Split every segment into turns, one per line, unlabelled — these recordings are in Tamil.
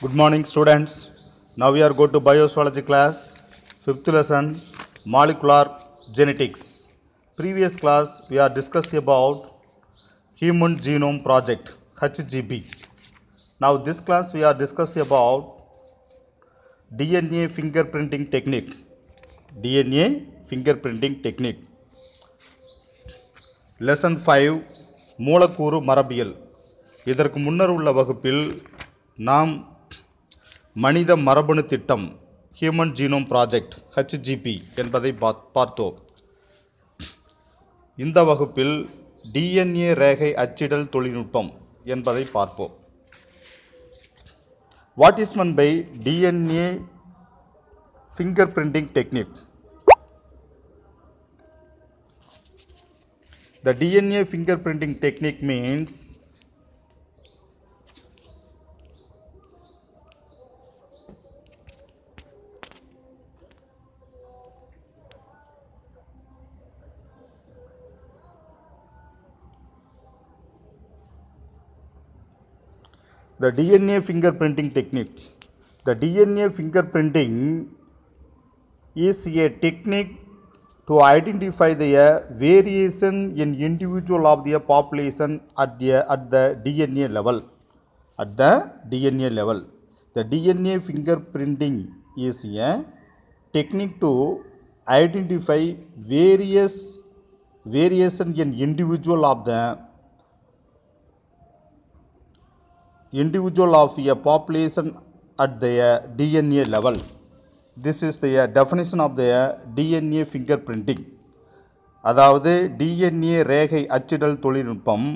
Good morning students. Now we are going to bioswology class, 5th lesson, molecular genetics. Previous class we are discussing about Human Genome Project, HGP. Now this class we are discussing about DNA fingerprinting technique, DNA fingerprinting technique. Lesson 5, மூலக்கூறு மரபியல் இதற்கு முன்னர் உள்ள வகுப்பில் நாம் மனித மரபணு திட்டம் ஹியூமன் ஜீனோம் ப்ராஜெக்ட் ஹெச்ஜிபி என்பதை பார்த்தோம் இந்த வகுப்பில் டிஎன்ஏ ரேகை அச்சிடல் தொழில்நுட்பம் என்பதை பார்ப்போம் what is meant by DNA fingerprinting technique DNA fingerprinting technique means the DNA fingerprinting technique. The DNA fingerprinting is a technique to identify the uh, variation in individual of the population at the, at the DNA level. At the DNA level. The DNA fingerprinting is a technique to identify various variation in individual of the individual of a population at their DNA level. This is the definition of the DNA fingerprinting. அதாவது டிஎன்ஏ ரேகை அச்சிடல் தொழில்நுட்பம்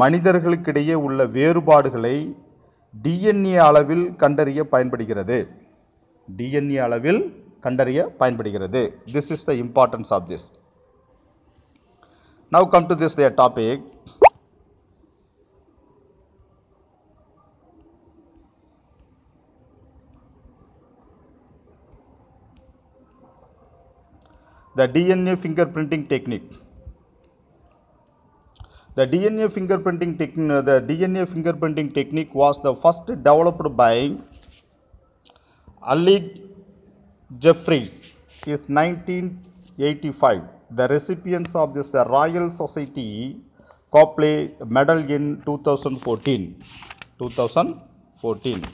மனிதர்களுக்கிடையே உள்ள வேறுபாடுகளை டிஎன்ஏ அளவில் கண்டறிய பயன்படுகிறது டிஎன்ஏ அளவில் கண்டறிய பயன்படுகிறது this is the importance of this now come to this their topic the DNA fingerprinting technique. The DNA fingerprinting technique, the DNA fingerprinting technique was the first developed by Ali Jeffries is 1985. The recipients of this the Royal Society Copley Medal in 2014. 2014.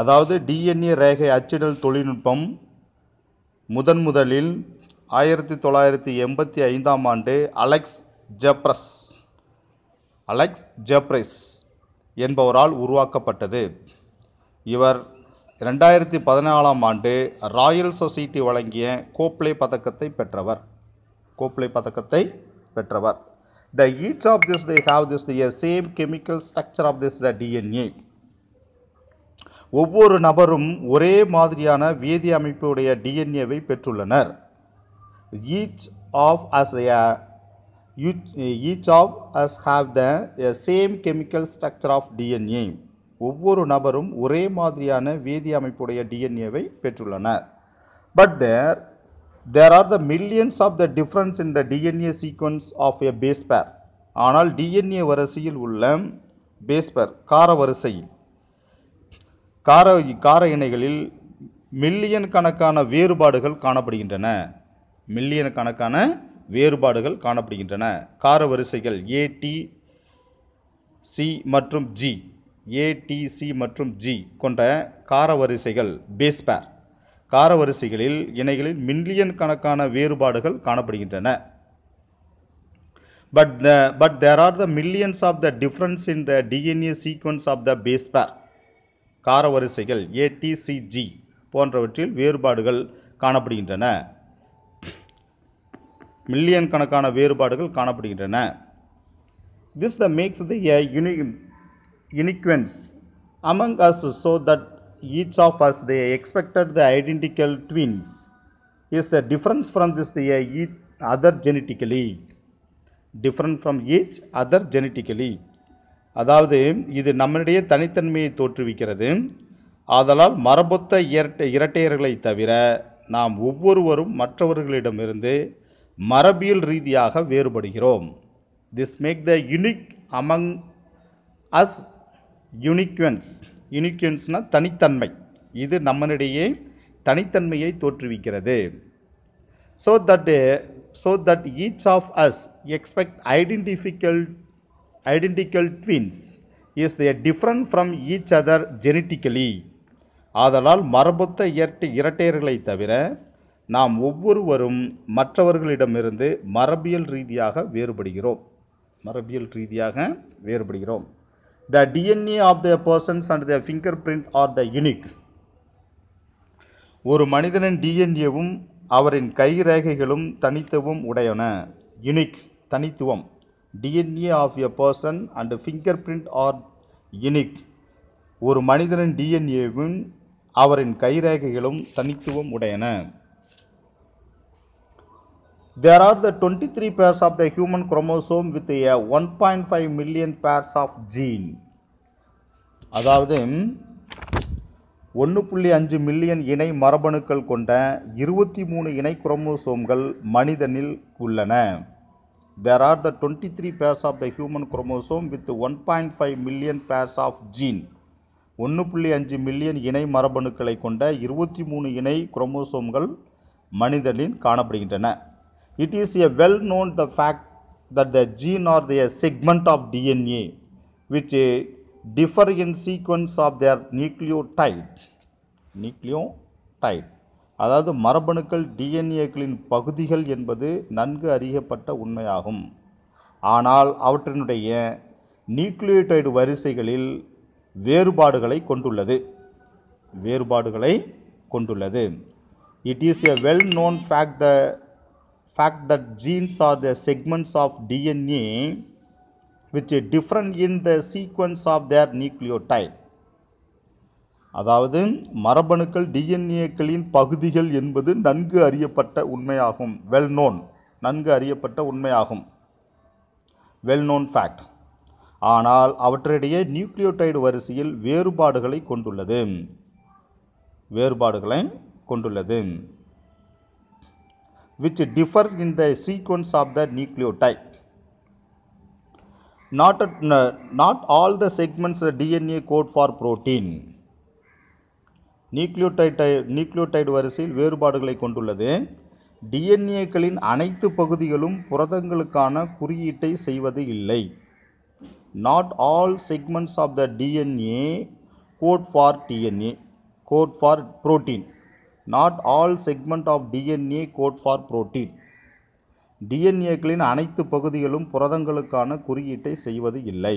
அதாவது DNA ரேகை அச்சிடல் தொழில்நுட்பம் முதன் முதலில் ஆயிரத்தி தொள்ளாயிரத்தி எண்பத்தி ஐந்தாம் ஆண்டு அலெக்ஸ் ஜப்ரஸ் அலெக்ஸ் ஜப்ரிஸ் என்பவரால் உருவாக்கப்பட்டது இவர் ரெண்டாயிரத்தி பதினாலாம் ஆண்டு ராயல் சொசைட்டி வழங்கிய கோப்ளே பதக்கத்தை பெற்றவர் கோப்ளே பதக்கத்தை பெற்றவர் the each of this the have this the same chemical structure of this the DNA ஒவ்வொரு நபரும் ஒரே மாதிரியான வேதி அமைப்புடைய டிஎன்ஏவை பெற்றுள்ளனர் each of us they are each of us have the same chemical structure of DNA ஒவ்வொரு நபரும் ஒரே மாதிரியான வேதி அமைப்புடைய டிஎன்ஏவை பெற்றுள்ளனர் but there there are the millions of the difference in the DNA sequence of a base pair ஆனால் டிஎன்ஏ வரிசையில் உள்ள பேஸ்பர் கார வரிசையில் கார கார இணைகளில் மில்லியன் கணக்கான வேறுபாடுகள் காணப்படுகின்றன மில்லியன் கணக்கான வேறுபாடுகள் காணப்படுகின்றன கார வரிசைகள் ஏடி சி மற்றும் ஜி ஏடிசி மற்றும் ஜி கொண்ட கார வரிசைகள் பேஸ்பேர் கார வரிசைகளில் இணைகளில் மில்லியன் கணக்கான வேறுபாடுகள் காணப்படுகின்றன but the but there are the millions of the difference in the DNA sequence of the base pair கார வரிசைகள் ஏடிசிஜி போன்றவற்றில் வேறுபாடுகள் காணப்படுகின்றன மில்லியன் கணக்கான வேறுபாடுகள் காணப்படுகின்றன this the makes the a uni uniqueness among us so that each of us the expected the identical twins is the difference from this the each other genetically different from each other genetically அதாவது இது நம்மளுடைய தனித்தன்மையை தோற்றுவிக்கிறது ஆதலால் மரபொத்த இரட்டை இரட்டையர்களை தவிர நாம் ஒவ்வொருவரும் மற்றவர்களிடமிருந்து மரபியல் ரீதியாக வேறுபடுகிறோம் this make the unique among us uniqueness யுனிக்வன்ஸ்னால் தனித்தன்மை இது நம்மளிடையே தனித்தன்மையை தோற்றுவிக்கிறது so that so that each of us expect identical identical twins is they different from each other genetically ஆதலால் மரபொத்த இரட்டை இரட்டையர்களை தவிர நாம் ஒவ்வொருவரும் மற்றவர்களிடமிருந்து மரபியல் ரீதியாக வேறுபடுகிறோம் மரபியல் ரீதியாக வேறுபடுகிறோம் the DNA of the persons and the fingerprint are the unique ஒரு மனிதனின் டிஎன்ஏவும் அவரின் கைரேகைகளும் தனித்துவம் உடையன யுனிக் தனித்துவம் DNA of a person and fingerprint are unique ஒரு மனிதனின் டிஎன்ஏவும் அவரின் கைரேகைகளும் தனித்துவம் உடையன There are the 23 pairs of the human chromosome with a 1.5 million pairs of gene. அதாவது ஒன்று புள்ளி அஞ்சு மில்லியன் இணை மரபணுக்கள் கொண்ட இருபத்தி மூணு இணை குரோமோசோம்கள் மனிதனில் உள்ளன there are the 23 three pairs of the human chromosome with one point five million pairs of gene ஒன்று புள்ளி அஞ்சு மில்லியன் இணை மரபணுக்களை கொண்ட இருபத்தி மூணு இணை குரோமோசோம்கள் மனிதனில் காணப்படுகின்றன it is a well known the fact that the gene or the segment of DNA which uh, differ in sequence of their nucleotide nucleotide அதாவது மரபணுக்கள் டிஎன்ஏக்களின் பகுதிகள் என்பது நன்கு அறியப்பட்ட உண்மையாகும் ஆனால் அவற்றினுடைய நியூக்ளியோடைடு வரிசைகளில் வேறுபாடுகளை கொண்டுள்ளது வேறுபாடுகளை கொண்டுள்ளது it is a well known fact the fact that genes are the segments of DNA which are different in the sequence of their nucleotide. அதாவது மரபணுக்கள் டிஎன்ஏக்களின் பகுதிகள் என்பது நன்கு அறியப்பட்ட உண்மையாகும் வெல் நோன் நன்கு அறியப்பட்ட உண்மையாகும் வெல் நோன் ஃபேக்ட் ஆனால் அவற்றிடையே நியூக்ளியோடைடு வரிசையில் வேறுபாடுகளை கொண்டுள்ளது வேறுபாடுகளை கொண்டுள்ளது which differ in the sequence of the nucleotide. Not, uh, not all the segments DNA code for protein. நியூக்ளியோடைட்டை நியூக்ளியோடைடு வரிசையில் வேறுபாடுகளை கொண்டுள்ளது டிஎன்ஏக்களின் அனைத்து பகுதிகளும் புரதங்களுக்கான குறியீட்டை செய்வது இல்லை not all segments of the DNA code for DNA code for protein not all segment of DNA code for protein டிஎன்ஏக்களின் அனைத்து பகுதிகளும் புரதங்களுக்கான குறியீட்டை செய்வது இல்லை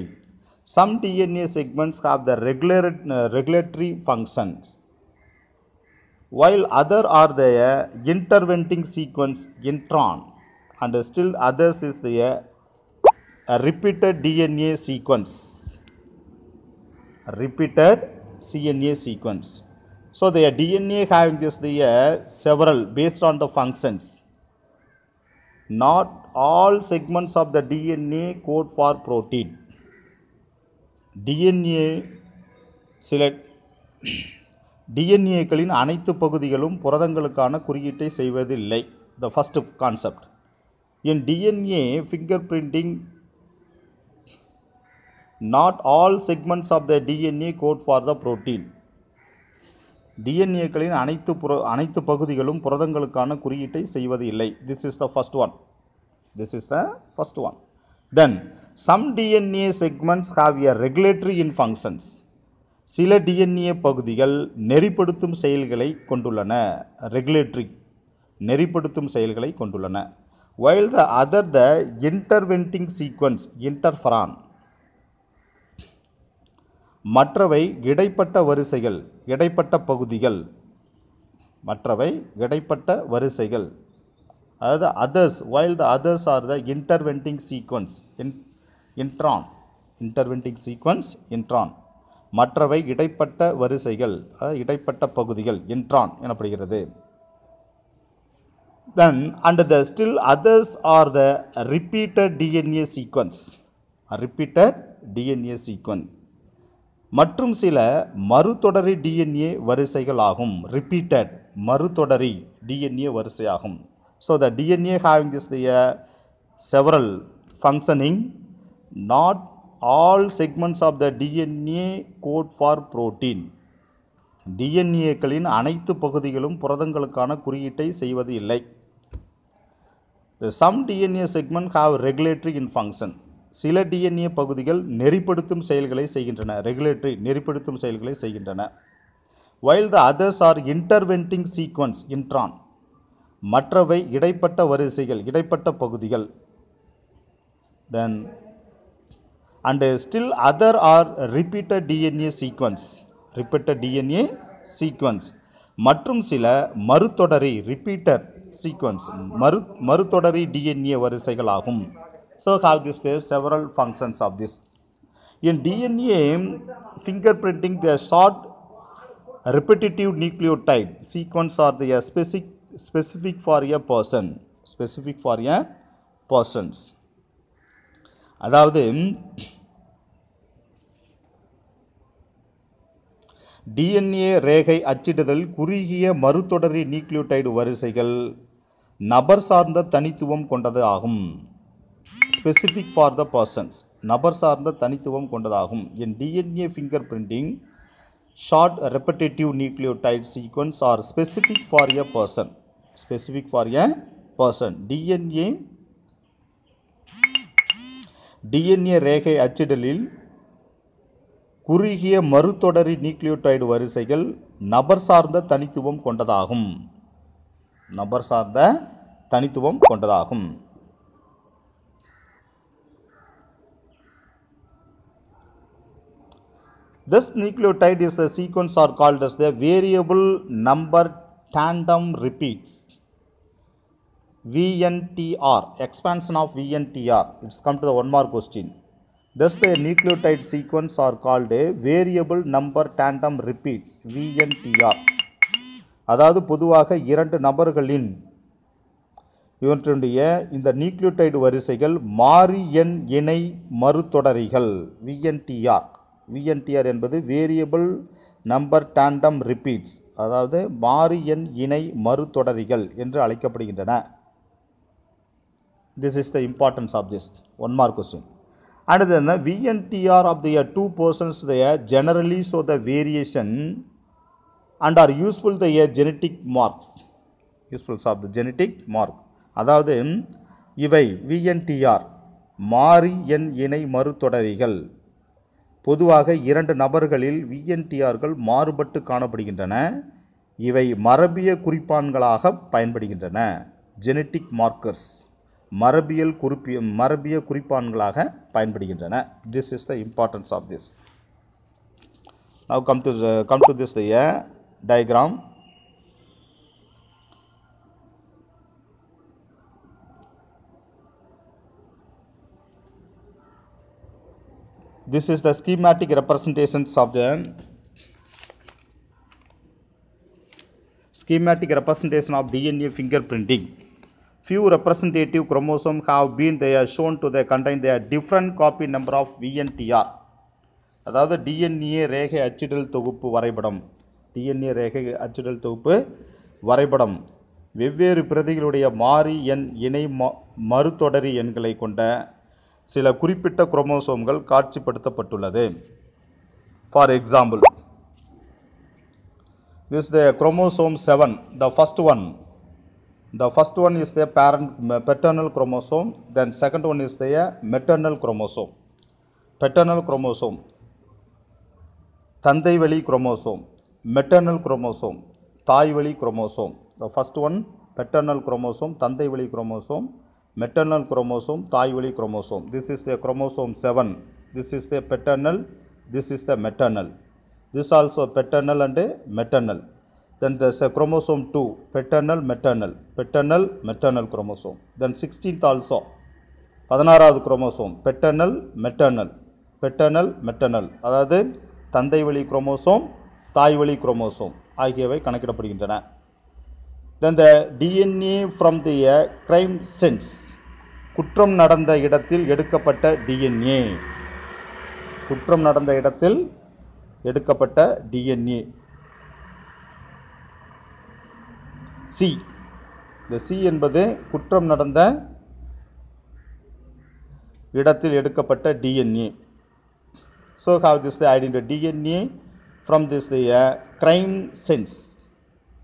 some DNA segments have the regular regulatory functions while other are the intervening sequence intron and still others is the repeated DNA sequence repeated DNA sequence. So the DNA having this the uh, several based on the functions. Not all segments of the DNA code for protein. DNA சில டிஎன்ஏக்களின் அனைத்து பகுதிகளும் புரதங்களுக்கான குறியீட்டை செய்வதில்லை the first concept in DNA fingerprinting not all segments of the DNA code for the protein டிஎன்ஏக்களின் அனைத்து புர அனைத்து பகுதிகளும் புரதங்களுக்கான குறியீட்டை செய்வது இல்லை this is the first one this is the first one then some DNA segments have a regulatory in functions சில டிஎன்ஏ பகுதிகள் நெறிப்படுத்தும் செயல்களை கொண்டுள்ளன ரெகுலேட்டரி நெறிப்படுத்தும் செயல்களை கொண்டுள்ளன while the other the intervening sequence interferon மற்றவை இடைப்பட்ட வரிசைகள் இடைப்பட்ட பகுதிகள் மற்றவை இடைப்பட்ட வரிசைகள் அதாவது others while the others are the intervening sequence in intron intervening sequence intron மற்றவை இடைப்பட்ட வரிசைகள் இடைப்பட்ட பகுதிகள் இன்ட்ரான் எனப்படுகிறது then and the still others are the repeated DNA sequence repeated DNA sequence மற்றும் சில மறுதொடரி டிஎன்ஏ வரிசைகள் ஆகும் ரிப்பீட்டட் மறுதொடரி டிஎன்ஏ வரிசையாகும் so the DNA having this the several functioning not all segments of the DNA code for protein டிஎன்ஏக்களின் அனைத்து பகுதிகளும் புரதங்களுக்கான குறியீட்டை செய்வது இல்லை some DNA segment have regulatory in function சில டிஎன்ஏ பகுதிகள் நெறிப்படுத்தும் செயல்களை செய்கின்றன ரெகுலேட்டரி நெறிப்படுத்தும் செயல்களை செய்கின்றன while the others are intervening sequence intron மற்றவை இடைப்பட்ட வரிசைகள் இடைப்பட்ட பகுதிகள் then and still other are repeated DNA sequence repeated DNA sequence மற்றும் சில மறுத்தொடரி ரிப்பீட்டர் சீக்வன்ஸ் மறு மறுத்தொடரி டிஎன்ஏ வரிசைகள் ஆகும் So have this there several functions of this. In DNA fingerprinting the short repetitive nucleotide sequence or the specific specific for a person specific for a persons அதாவது டிஎன்ஏ ரேகை அச்சிடுதல் குறுகிய மறுதொடரி நியூக்ளியோடைடு வரிசைகள் நபர் சார்ந்த தனித்துவம் கொண்டது ஆகும் ஸ்பெசிஃபிக் ஃபார் த பர்சன்ஸ் நபர் சார்ந்த தனித்துவம் கொண்டதாகும் in DNA fingerprinting short repetitive nucleotide sequence are specific for a person specific for a person DNA DNA ரேகை அச்சிடலில் குறுகிய மறுத்தொடரி நியூக்ளியோடைடு வரிசைகள் நபர் சார்ந்த தனித்துவம் கொண்டதாகும் நபர் சார்ந்த தனித்துவம் கொண்டதாகும் This nucleotide is a sequence or called as the variable number tandem repeats. VNTR, expansion of VNTR. It's come to the one more question. Thus the nucleotide sequence are called a variable number tandem repeats, VNTR. அதாவது பொதுவாக இரண்டு நபர்களின் இவற்றுடைய இந்த நியூக்ளியோடைடு வரிசைகள் மாறி எண் இணை மறுத்தொடரிகள் விஎன்டிஆர் விஎன்டிஆர் என்பது வேரியபிள் நம்பர் டேண்டம் ரிப்பீட்ஸ் அதாவது மாறு எண் இணை மறுதொடரிகள் என்று அழைக்கப்படுகின்றன this is the importance of this one mark question அடுத்து என்ன VNTR of the two persons the generally so the variation and are useful the genetic marks usefuls of the genetic mark அதாவது இவை விஎன்டிஆர் மாறி எண் இணை மறுதொடரிகள் பொதுவாக இரண்டு நபர்களில் விஎன்டிஆர்கள் மாறுபட்டு காணப்படுகின்றன இவை மரபிய குறிப்பான்களாக பயன்படுகின்றன ஜெனட்டிக் மார்க்கர்ஸ் மரபியல் குறிப்பி மரபிய குறிப்பான்களாக பயன்படுகின்றன this is the importance of this now come to come to this the diagram this is the schematic representations of the schematic representation of DNA fingerprinting. Few representative chromosomes have been they are shown to they contain their different copy number of VNTR. அதாவது DNA ரேகை அச்சிடல் தொகுப்பு வரைபடம் DNA ரேகை அச்சிடல் தொகுப்பு வரைபடம் வெவ்வேறு பிரதிகளுடைய மாறி எண் இணை மறுதொடரி எண்களை கொண்ட சில குறிப்பிட்ட குரோமோசோம்கள் காட்சிப்படுத்தப்பட்டுள்ளது for example this the chromosome 7 the first one the first one is the parent paternal chromosome then second one is the maternal chromosome paternal chromosome தந்தை வழி குரோமோசோம் மெட்டர்னல் குரோமோசோம் தாய் வழி chromosome the first one paternal chromosome தந்தை வழி குரோமோசோம் maternal chromosome தாய் வழி chromosome this is the chromosome 7 this is the paternal this is the maternal this also paternal and maternal then there's a chromosome 2 paternal maternal paternal maternal chromosome then 16th also பதினாறாவது chromosome paternal maternal paternal maternal அதாவது தந்தை வழி குரோமோசோம் தாய் வழி குரோமோசோம் ஆகியவை கணக்கிடப்படுகின்றன then the DNA from the a crime sense குற்றம் நடந்த இடத்தில் எடுக்கப்பட்ட டிஎன்ஏ குற்றம் நடந்த இடத்தில் எடுக்கப்பட்ட டிஎன்ஏ சி இந்த சி என்பது குற்றம் நடந்த இடத்தில் எடுக்கப்பட்ட DNA so have this the identity DNA from this the crime sense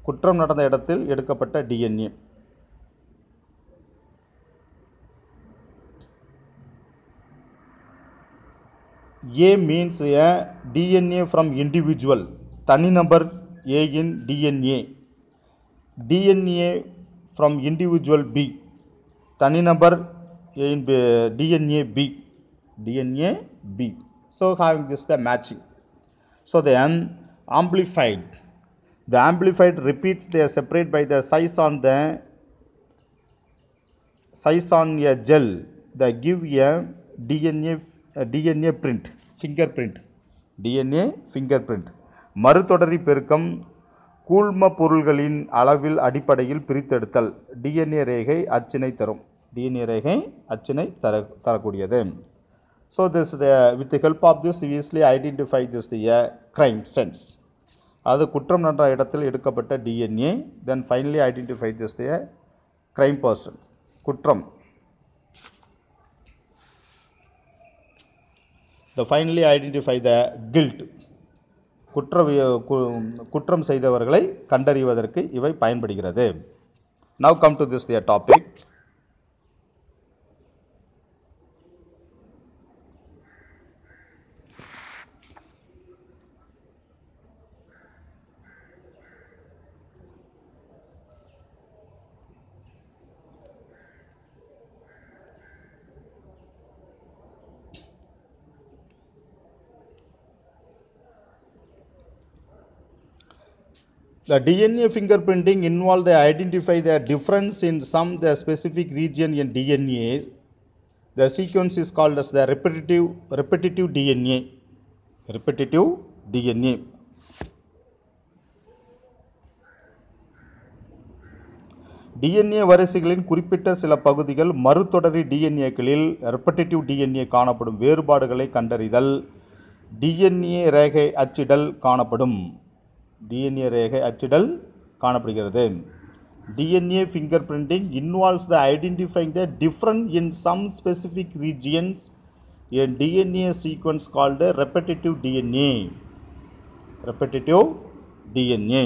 குற்றம் நடந்த இடத்தில் எடுக்கப்பட்ட DNA A means A DNA from individual தனிநபர் ஏயின் DNA DNA from individual B தனிநபர் ஏயின் DNA B DNA B so having this the matching so an amplified The amplified repeats they are separate by the size on the size on a gel. They give a DNA, a DNA print, fingerprint, DNA fingerprint. மறுதொடரி பெருக்கம் கூழ்ம பொருள்களின் அளவில் அடிப்படையில் பிரித்தெடுத்தல் டிஎன்ஏ ரேகை அச்சினை தரும் டிஎன்ஏ ரேகை அச்சினை தர தரக்கூடியது so this the with help of this easily identify this the crime sense அது குற்றம் நடந்த இடத்தில் எடுக்கப்பட்ட DNA then finally identify this the crime person குற்றம் the finally identify the guilt குற்ற குற்றம் செய்தவர்களை கண்டறிவதற்கு இவை பயன்படுகிறது now come to this the topic The DNA fingerprinting involves the identify the difference in some the specific region in DNA. The sequence is called as the repetitive repetitive DNA. Repetitive DNA. DNA வரிசைகளின் குறிப்பிட்ட சில பகுதிகள் DNA டிஎன்ஏக்களில் repetitive DNA காணப்படும் வேறுபாடுகளை கண்டறிதல் DNA ரேகை அச்சிடல் காணப்படும் டிஎன்ஏ ரேகை அச்சிடல் காணப்படுகிறது DNA fingerprinting involves the identifying the different in some specific regions in DNA sequence called repetitive DNA repetitive DNA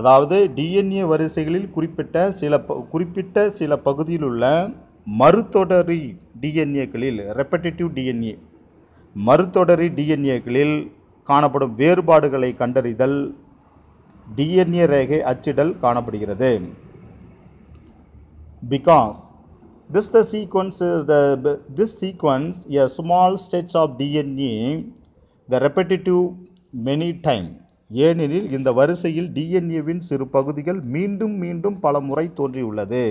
அதாவது டிஎன்ஏ வரிசைகளில் குறிப்பிட்ட சில குறிப்பிட்ட சில பகுதியில் உள்ள மறுத்தொடரி டிஎன்ஏக்களில் ரெப்பட்டேட்டிவ் டிஎன்ஏ மறுத்தொடரி டிஎன்ஏக்களில் காணப்படும் வேறுபாடுகளை கண்டறிதல் டிஎன்ஏ ரேகை அச்சிடல் காணப்படுகிறது because this the sequence the this this sequence a small stretch of DNA the repetitive many time ஏனெனில் இந்த வரிசையில் டிஎன்ஏவின் சிறு பகுதிகள் மீண்டும் மீண்டும் பல முறை தோன்றியுள்ளது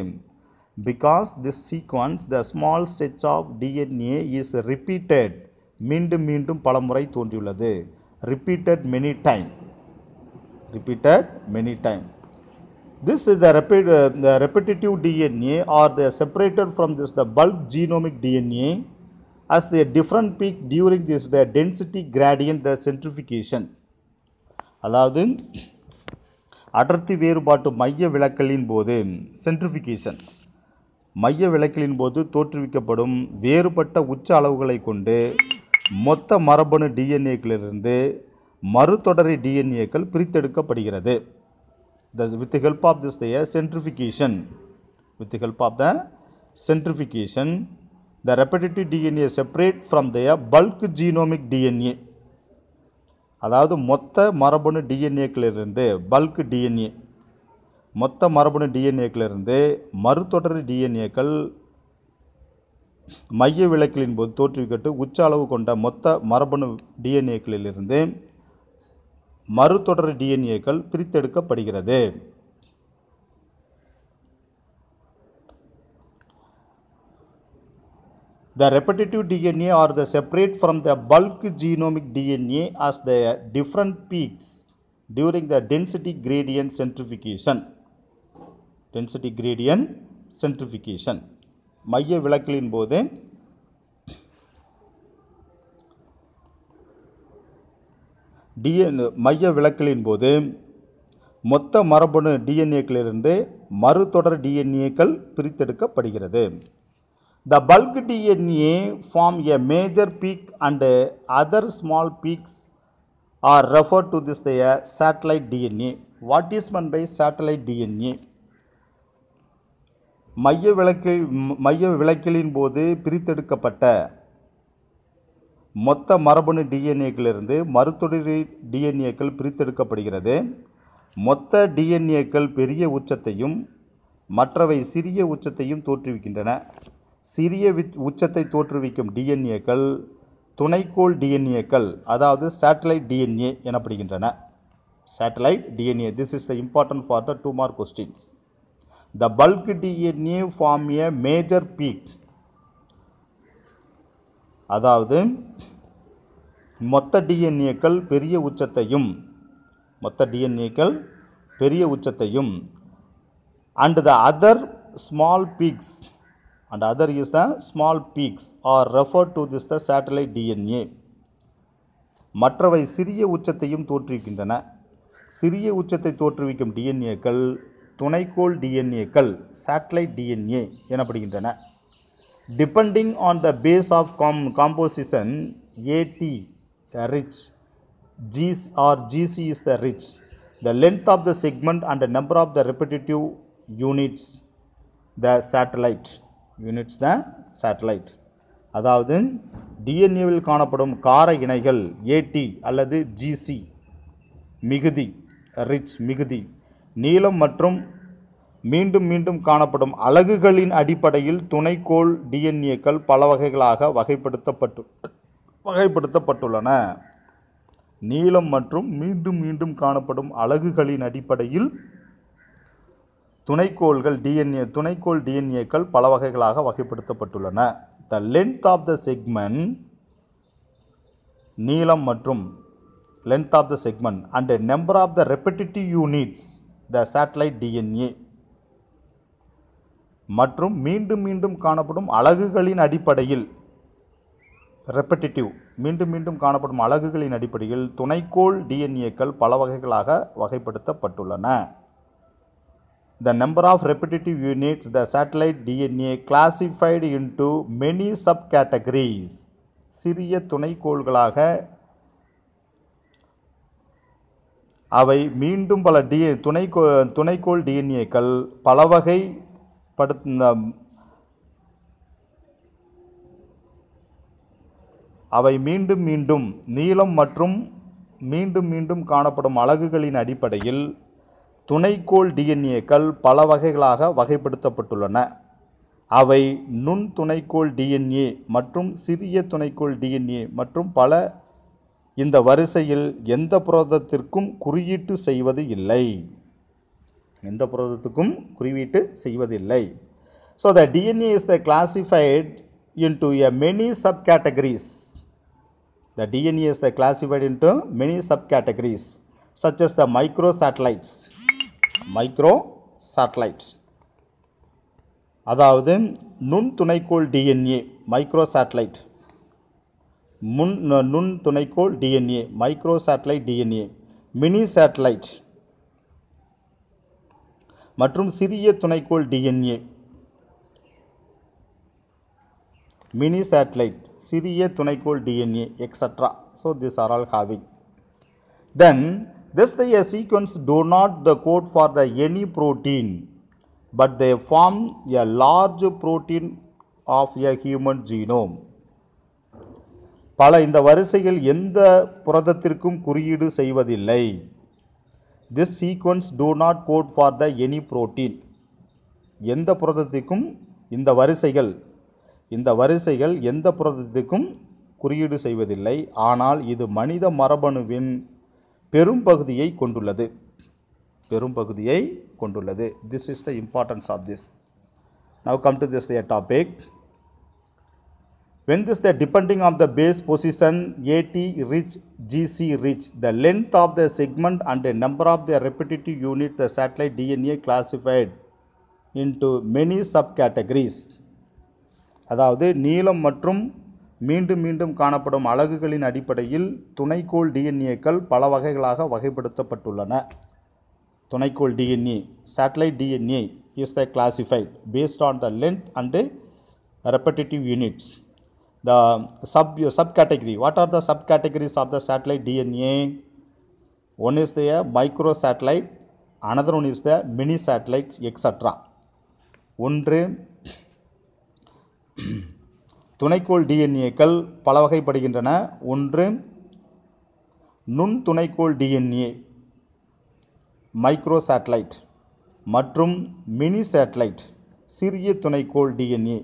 because this sequence the small stretch of DNA is repeated மீண்டும் மீண்டும் பல முறை தோன்றியுள்ளது repeated many times. Repeated many times. This is the, repeat, uh, the repetitive DNA or they are separated from this the bulk genomic DNA as their different peak during this the density gradient the centrifugation. அதாவது அடர்த்தி வேறுபாட்டு மைய விளக்கலின் போது சென்ட்ரிஃபிகேஷன் மைய விளக்கலின் போது தோற்றுவிக்கப்படும் வேறுபட்ட உச்ச அளவுகளை கொண்டு மொத்த மரபணு டிஎன்ஏக்களிலிருந்து மறுதொடரி டிஎன்ஏக்கள் பிரித்தெடுக்கப்படுகிறது the with help of this the centrifugation with help of the centrifugation the repetitive DNA separate from their bulk genomic DNA அதாவது மொத்த மரபணு டிஎன்ஏக்கிலிருந்து பல்க் டிஎன்ஏ மொத்த மரபணு டிஎன்ஏக்கிலிருந்து மறுதொடர் டிஎன்ஏக்கள் மைய விளக்கிலின் போது தோற்றுவிக்கட்டு உச்ச அளவு கொண்ட மொத்த மரபணு டிஎன்ஏக்களிலிருந்து மறுதொடர் டிஎன்ஏக்கள் பிரித்தெடுக்கப்படுகிறது the repetitive DNA are the separate from the bulk genomic DNA as the different peaks during the density gradient centrifugation density gradient centrifugation மைய விளக்கலின் போது டிஎன் மைய விளக்கலின் போது மொத்த மரபணு டிஎன்ஏக்களிலிருந்து தொடர் டிஎன்ஏக்கள் பிரித்தெடுக்கப்படுகிறது the bulk DNA form a major peak and other small peaks are refer to this the satellite DNA what is meant by satellite DNA மைய விளக்கில் மைய விளக்கலின் போது பிரித்தெடுக்கப்பட்ட மொத்த மரபணு டிஎன்ஏக்களிலிருந்து மறுத்தொடரி டிஎன்ஏக்கள் பிரித்தெடுக்கப்படுகிறது மொத்த டிஎன்ஏக்கள் பெரிய உச்சத்தையும் மற்றவை சிறிய உச்சத்தையும் தோற்றுவிக்கின்றன சிறிய உச்சத்தை தோற்றுவிக்கும் டிஎன்ஏக்கள் துணைக்கோள் டிஎன்ஏக்கள் அதாவது சேட்டலைட் டிஎன்ஏ எனப்படுகின்றன satellite DNA this is the important for the two mark questions the bulk DNA form a major peak அதாவது மொத்த டிஎன்ஏக்கள் பெரிய உச்சத்தையும் மொத்த டிஎன்ஏக்கள் பெரிய உச்சத்தையும் and the other small peaks and other is the small peaks are refer to this the satellite DNA மற்றவை சிறிய உச்சத்தையும் தோற்றுவிக்கின்றன சிறிய உச்சத்தை தோற்றுவிக்கும் டிஎன்ஏக்கள் துணைக்கோள் டிஎன்ஏக்கள் சேட்டலைட் டிஎன்ஏ எனப்படுகின்றன depending on the base of com composition AT rich GC or GC is the rich the length of the segment and number of the the units the the units the the அதாவது டிஎன்ஏவில் காணப்படும் கார இணைகள் ஏடி அல்லது ஜிசி மிகுதி ரிச் மிகுதி நீளம் மற்றும் மீண்டும் மீண்டும் காணப்படும் அலகுகளின் அடிப்படையில் துணைக்கோள் டிஎன்ஏக்கள் பல வகைகளாக வகைப்படுத்தப்பட்டு வகைப்படுத்தப்பட்டுள்ளன நீளம் மற்றும் மீண்டும் மீண்டும் காணப்படும் அலகுகளின் அடிப்படையில் துணைக்கோள்கள் டிஎன்ஏ துணைக்கோள் டிஎன்ஏக்கள் பல வகைகளாக வகைப்படுத்தப்பட்டுள்ளன the length of the segment நீளம் மற்றும் length of the segment and number of the repetitive units the satellite DNA மற்றும் மீண்டும் மீண்டும் காணப்படும் அழகுகளின் அடிப்படையில் ரெப்படிட்டிவ் மீண்டும் மீண்டும் காணப்படும் அலகுகளின் அடிப்படையில் துணைக்கோள் டிஎன்ஏக்கள் பல வகைகளாக வகைப்படுத்தப்பட்டுள்ளன the number of repetitive units the satellite DNA classified into many subcategories சிறிய துணைக்கோள்களாக அவை மீண்டும் பல டி துணைக்கோ துணைக்கோள் டிஎன்ஏக்கள் பல வகை படு அவை மீண்டும் மீண்டும் நீளம் மற்றும் மீண்டும் மீண்டும் காணப்படும் அலகுகளின் அடிப்படையில் துணைக்கோள் டிஎன்ஏக்கள் பல வகைகளாக வகைப்படுத்தப்பட்டுள்ளன அவை நுண் துணைக்கோள் டிஎன்ஏ மற்றும் சிறிய துணைக்கோள் டிஎன்ஏ மற்றும் பல இந்த வரிசையில் எந்த புரதத்திற்கும் குறியீட்டு செய்வது இல்லை எந்த புரதத்துக்கும் குறிவீட்டு செய்வதில்லை so the DNA is the classified into a many subcategories the DNA is the classified into many subcategories such as the micro satellites micro satellites அதாவது நுண் துணைக்கோள் டிஎன்ஏ மைக்ரோ சேட்டலைட் முன் நுண் துணைக்கோள் DNA microsatellite DNA minisatellite மற்றும் சிறிய துணைக்கோள் டிஎன்ஏ மினி சேட்டலைட் சிறிய துணைக்கோள் DNA extra so this are all having then this the sequence do not the code for the any protein but they form a large protein of a human genome பல இந்த வரிசையில் எந்த புரதத்திற்கும் குறியீடு செய்வதில்லை this sequence do not code for the any protein எந்த புரதத்துக்கும் இந்த வரிசைகள் இந்த வரிசைகள் எந்த புரதத்துக்கும் குறியீடு செய்வதில்லை ஆனால் இது மனித மரபணுவின் பெரும்பகுதியை கொண்டுள்ளது பெரும்பகுதியை கொண்டுள்ளது this is the importance of this now come to this a topic When this the depending on the base position AT reach GC reach, the length of the segment and the number of the repetitive unit the satellite DNA classified into many subcategories. அதாவது நீளம் மற்றும் மீண்டும் மீண்டும் காணப்படும் அழகுகளின் அடிப்படையில் துணைக்கோள் டிஎன்ஏக்கள் பல வகைகளாக வகைப்படுத்தப்பட்டுள்ளன துணைக்கோள் DNA satellite DNA is the classified based on the length and repetitive units the sub subcategory. What are the subcategories of the satellite DNA? One is the micro satellite, another one is the mini satellites, etc. ஒன்று துணைக்கோள் டிஎன்ஏக்கள் பல வகைப்படுகின்றன ஒன்று நுண் துணைக்கோள் டிஎன்ஏ மைக்ரோ சேட்டலைட் மற்றும் மினி சேட்டலைட் சிறிய துணைக்கோள் டிஎன்ஏ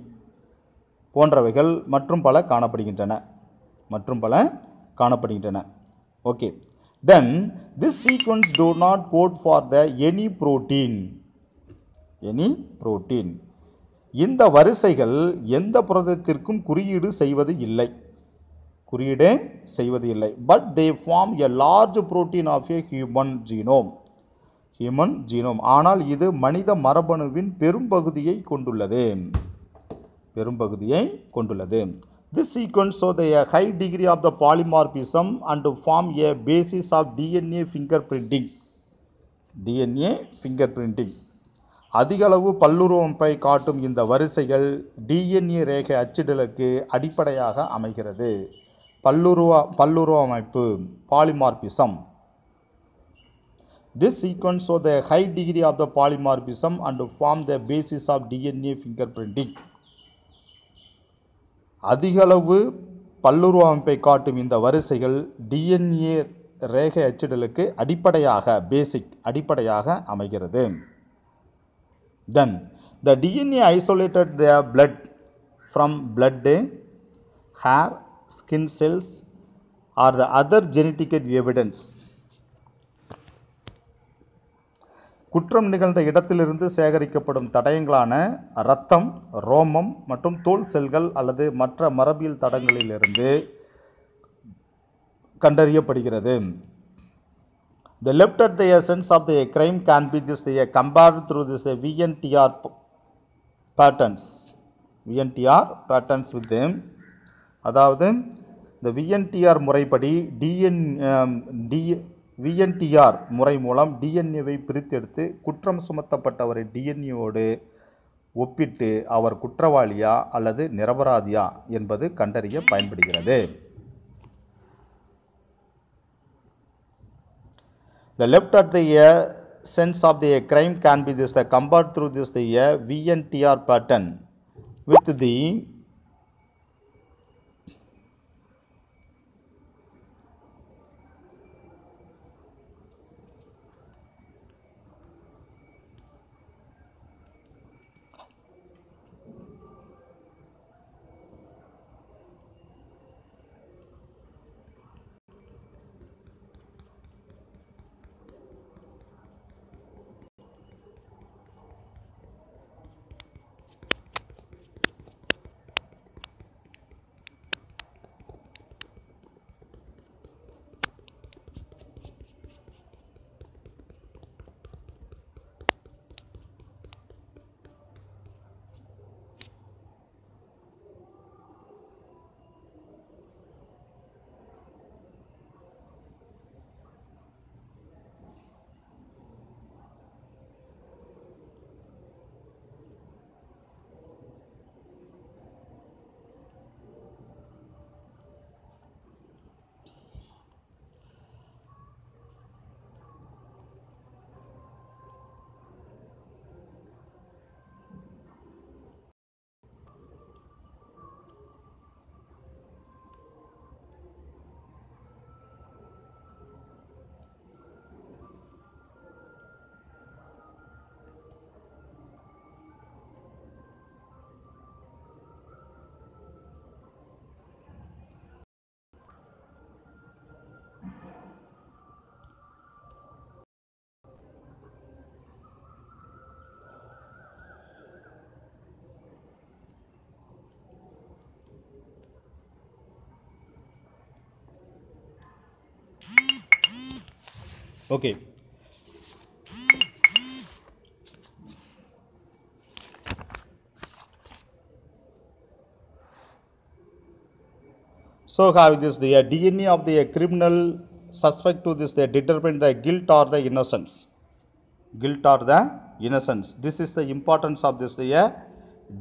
போன்றவைகள் மற்றும் பல காணப்படுகின்றன மற்றும் பல காணப்படுகின்றன okay then this sequence do not code for the any protein any protein இந்த வரிசைகள் எந்த புரதத்திற்கும் குறியீடு செய்வது இல்லை குறியீடு செய்வது இல்லை but they form a large protein of a human genome human genome ஆனால் இது மனித மரபணுவின் பெரும்பகுதியை கொண்டுள்ளது பெரும்பகுதியை கொண்டுள்ளது this This high degree of the degree of and form and basis of DNA fingerprinting DNA fingerprinting அதிகளவு பல்லுருவமைப்பை காட்டும் இந்த வரிசைகள் டிஎன்ஏ ரேகை அச்சிடலுக்கு அடிப்படையாக அமைகிறது பல்லுருவ பல்லுருவமைப்பு polymorphism this sequence so the high degree of the polymorphism and form the basis of DNA fingerprinting அதிகளவு பல்லுருவமைப்பை காட்டும் இந்த வரிசைகள் டிஎன்ஏ ரேகை அச்சிடலுக்கு அடிப்படையாக பேசிக் அடிப்படையாக அமைகிறது then the DNA isolated the blood from blood hair skin cells or the other genetic evidence குற்றம் நிகழ்ந்த இடத்திலிருந்து சேகரிக்கப்படும் தடயங்களான இரத்தம் ரோமம் மற்றும் தோல் செல்கள் அல்லது மற்ற மரபியல் தடங்களிலிருந்து கண்டறியப்படுகிறது the left at the essence of the crime can be this the compare through this VNTR patterns VNTR patterns with அதாவது இந்த விஎன்டிஆர் முறைப்படி டிஎன் டி விஎன்டிஆர் முறை மூலம் டிஎன்ஏவை பிரித்தெடுத்து குற்றம் சுமத்தப்பட்டவரை டிஎன்ஏவோடு ஒப்பிட்டு அவர் குற்றவாளியா அல்லது நிரபராதியா என்பது கண்டறிய பயன்படுகிறது the left at the a sense of the crime can be this the compared through this the a VNTR pattern with the okay so how this the uh, dna of the uh, criminal suspect to this they determine the guilt or the innocence guilt or the innocence this is the importance of this the uh,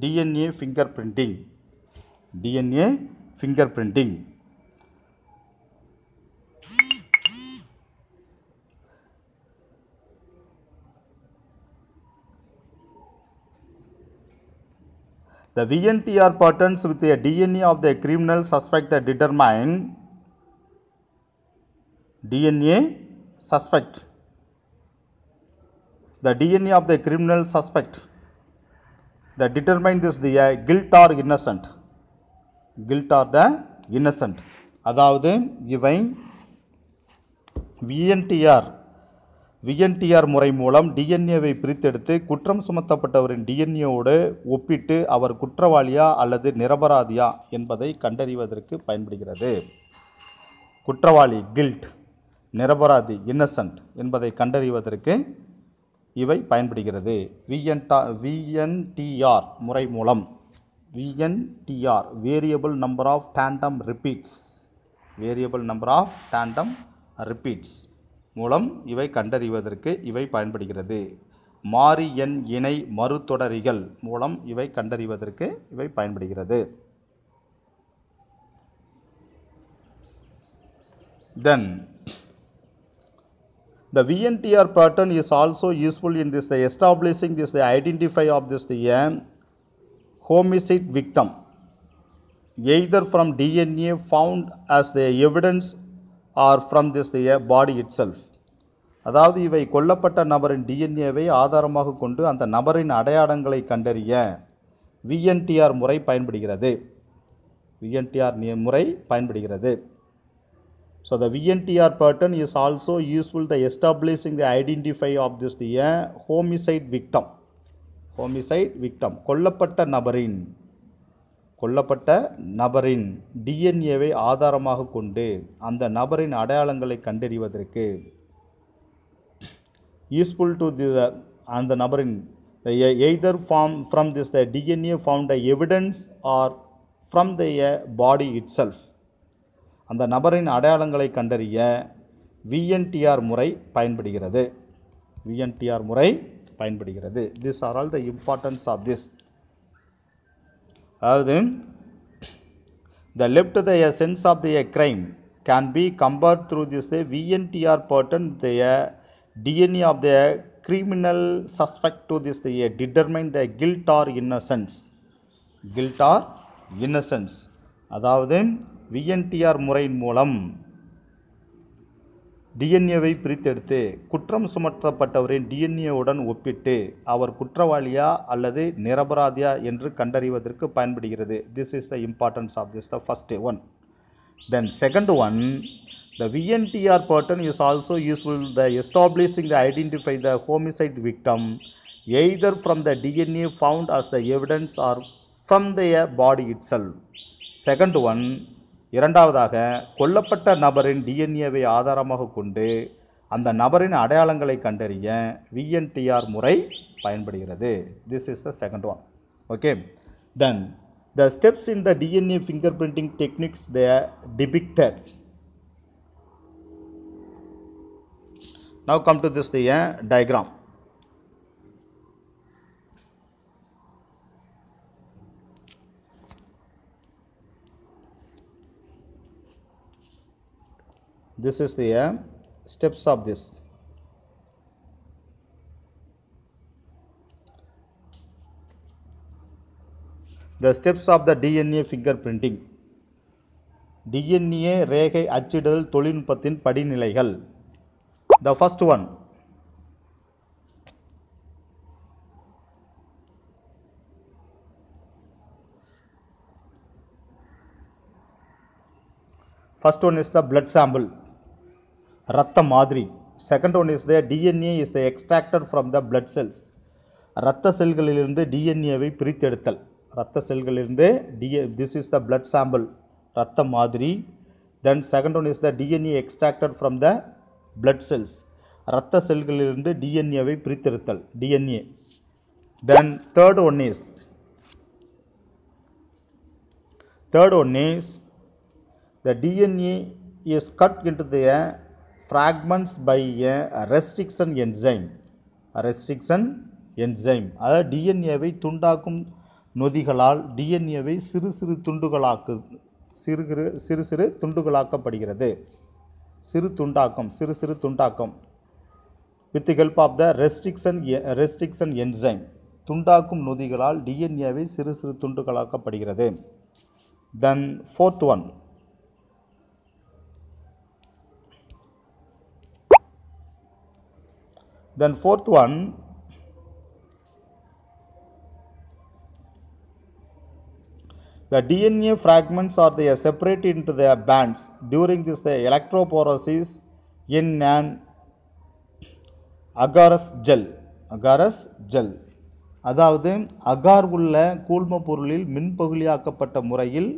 dna fingerprinting dna fingerprinting The VNTR patterns with the DNA of the criminal suspect that determine DNA suspect. The DNA of the criminal suspect that determine this the uh, guilt or innocent. Guilt or the innocent. அதாவது இவை விஎன்டிஆர் விஎன்டிஆர் முறை மூலம் டிஎன்ஏவை பிரித்தெடுத்து குற்றம் சுமத்தப்பட்டவரின் டிஎன்ஏவோடு ஒப்பிட்டு அவர் குற்றவாளியா அல்லது நிரபராதியா என்பதை கண்டறிவதற்கு பயன்படுகிறது குற்றவாளி கில்ட் நிரபராதி இன்னசென்ட் என்பதை கண்டறிவதற்கு இவை பயன்படுகிறது விஎன்டா விஎன்டிஆர் முறை மூலம் VNTR variable number of tandem repeats variable number of tandem repeats மூலம் இவை கண்டறிவதற்கு இவை பயன்படுகிறது மாறி எண் இணை மறுதொடரிகள் மூலம் இவை கண்டறிவதற்கு இவை பயன்படுகிறது then The VNTR pattern is also useful in this the establishing this the identify of this the homicide victim either from DNA found as the evidence or from this the body itself அதாவது இவை கொல்லப்பட்ட நபரின் டிஎன்ஏவை ஆதாரமாக கொண்டு அந்த நபரின் அடையாளங்களை கண்டறிய விஎன்டிஆர் முறை பயன்படுகிறது விஎன்டிஆர் முறை பயன்படுகிறது so the VNTR pattern is also useful the establishing the identify of this the homicide victim homicide victim கொல்லப்பட்ட நபரின் கொல்லப்பட்ட நபரின் டிஎன்ஏவை ஆதாரமாக கொண்டு அந்த நபரின் அடையாளங்களை கண்டறிவதற்கு யூஸ்ஃபுல் டு தி அந்த நபரின் either form from this the DNA found the evidence or from the body itself அந்த நபரின் அடையாளங்களை கண்டறிய விஎன்டிஆர் முறை பயன்படுகிறது விஎன்டிஆர் முறை பயன்படுகிறது this are all the importance of this அதாவது the left the sense of the crime can be compared through this the VNTR pattern the DNA of the criminal suspect to this the determine the guilt or innocence guilt or innocence அதாவது விஎன்டிஆர் முறையின் மூலம் டிஎன்ஏவை பிரித்தெடுத்து குற்றம் சுமத்தப்பட்டவரின் டிஎன்ஏவுடன் ஒப்பிட்டு அவர் குற்றவாளியா அல்லது நிரபராதியா என்று கண்டறிவதற்கு பயன்படுகிறது this is the importance of this the first one then second one the VNTR pattern is also useful the establishing the identify the homicide victim either from the DNA found as the evidence or from the body itself second one இரண்டாவதாக கொல்லப்பட்ட நபரின் டிஎன்ஏவை ஆதாரமாக கொண்டு அந்த நபரின் அடையாளங்களை கண்டறிய விஎன்டிஆர் முறை பயன்படுகிறது this is the second one okay then the steps in the DNA fingerprinting techniques the depicted now come to this diagram this is the uh, steps of this the steps of the DNA fingerprinting DNA ரேகை அச்சிடுதல் தொழில்நுட்பத்தின் படிநிலைகள் The first one first one is the blood ரத்த மாதிரி second one is the DNA is the extracted from the blood cells ரத்த செல்களிலிருந்து டிஎன்ஏவை பிரித்தெடுத்தல் ரத்த செல்களிலிருந்து டிஎ this is the blood sample ரத்த மாதிரி then second one is the DNA extracted from the blood cells ரத்த செல்களிலிருந்து டிஎன்ஏவை பிரித்தெடுத்தல் DNA then third one is third one is the DNA is cut into the fragments by a restriction enzyme restriction enzyme அதாவது டிஎன்ஏவை துண்டாக்கும் நொதிகளால் டிஎன்ஏவை சிறு சிறு துண்டுகளாக்கு சிறு சிறு சிறு சிறு துண்டுகளாக்கப்படுகிறது சிறு துண்டாக்கம் சிறு சிறு துண்டாக்கம் with help of the restriction restriction enzyme துண்டாக்கும் நொதிகளால் டிஎன்ஏவை சிறு சிறு துண்டுகளாக்கப்படுகிறது then fourth one Then fourth one, the DNA fragments are they are separated into their bands. During this, the electroporosis in an agarose gel agarose gel அதாவது அகார் உள்ள கூழ்ம பொருளில் மின்பகுளியாக்கப்பட்ட முறையில்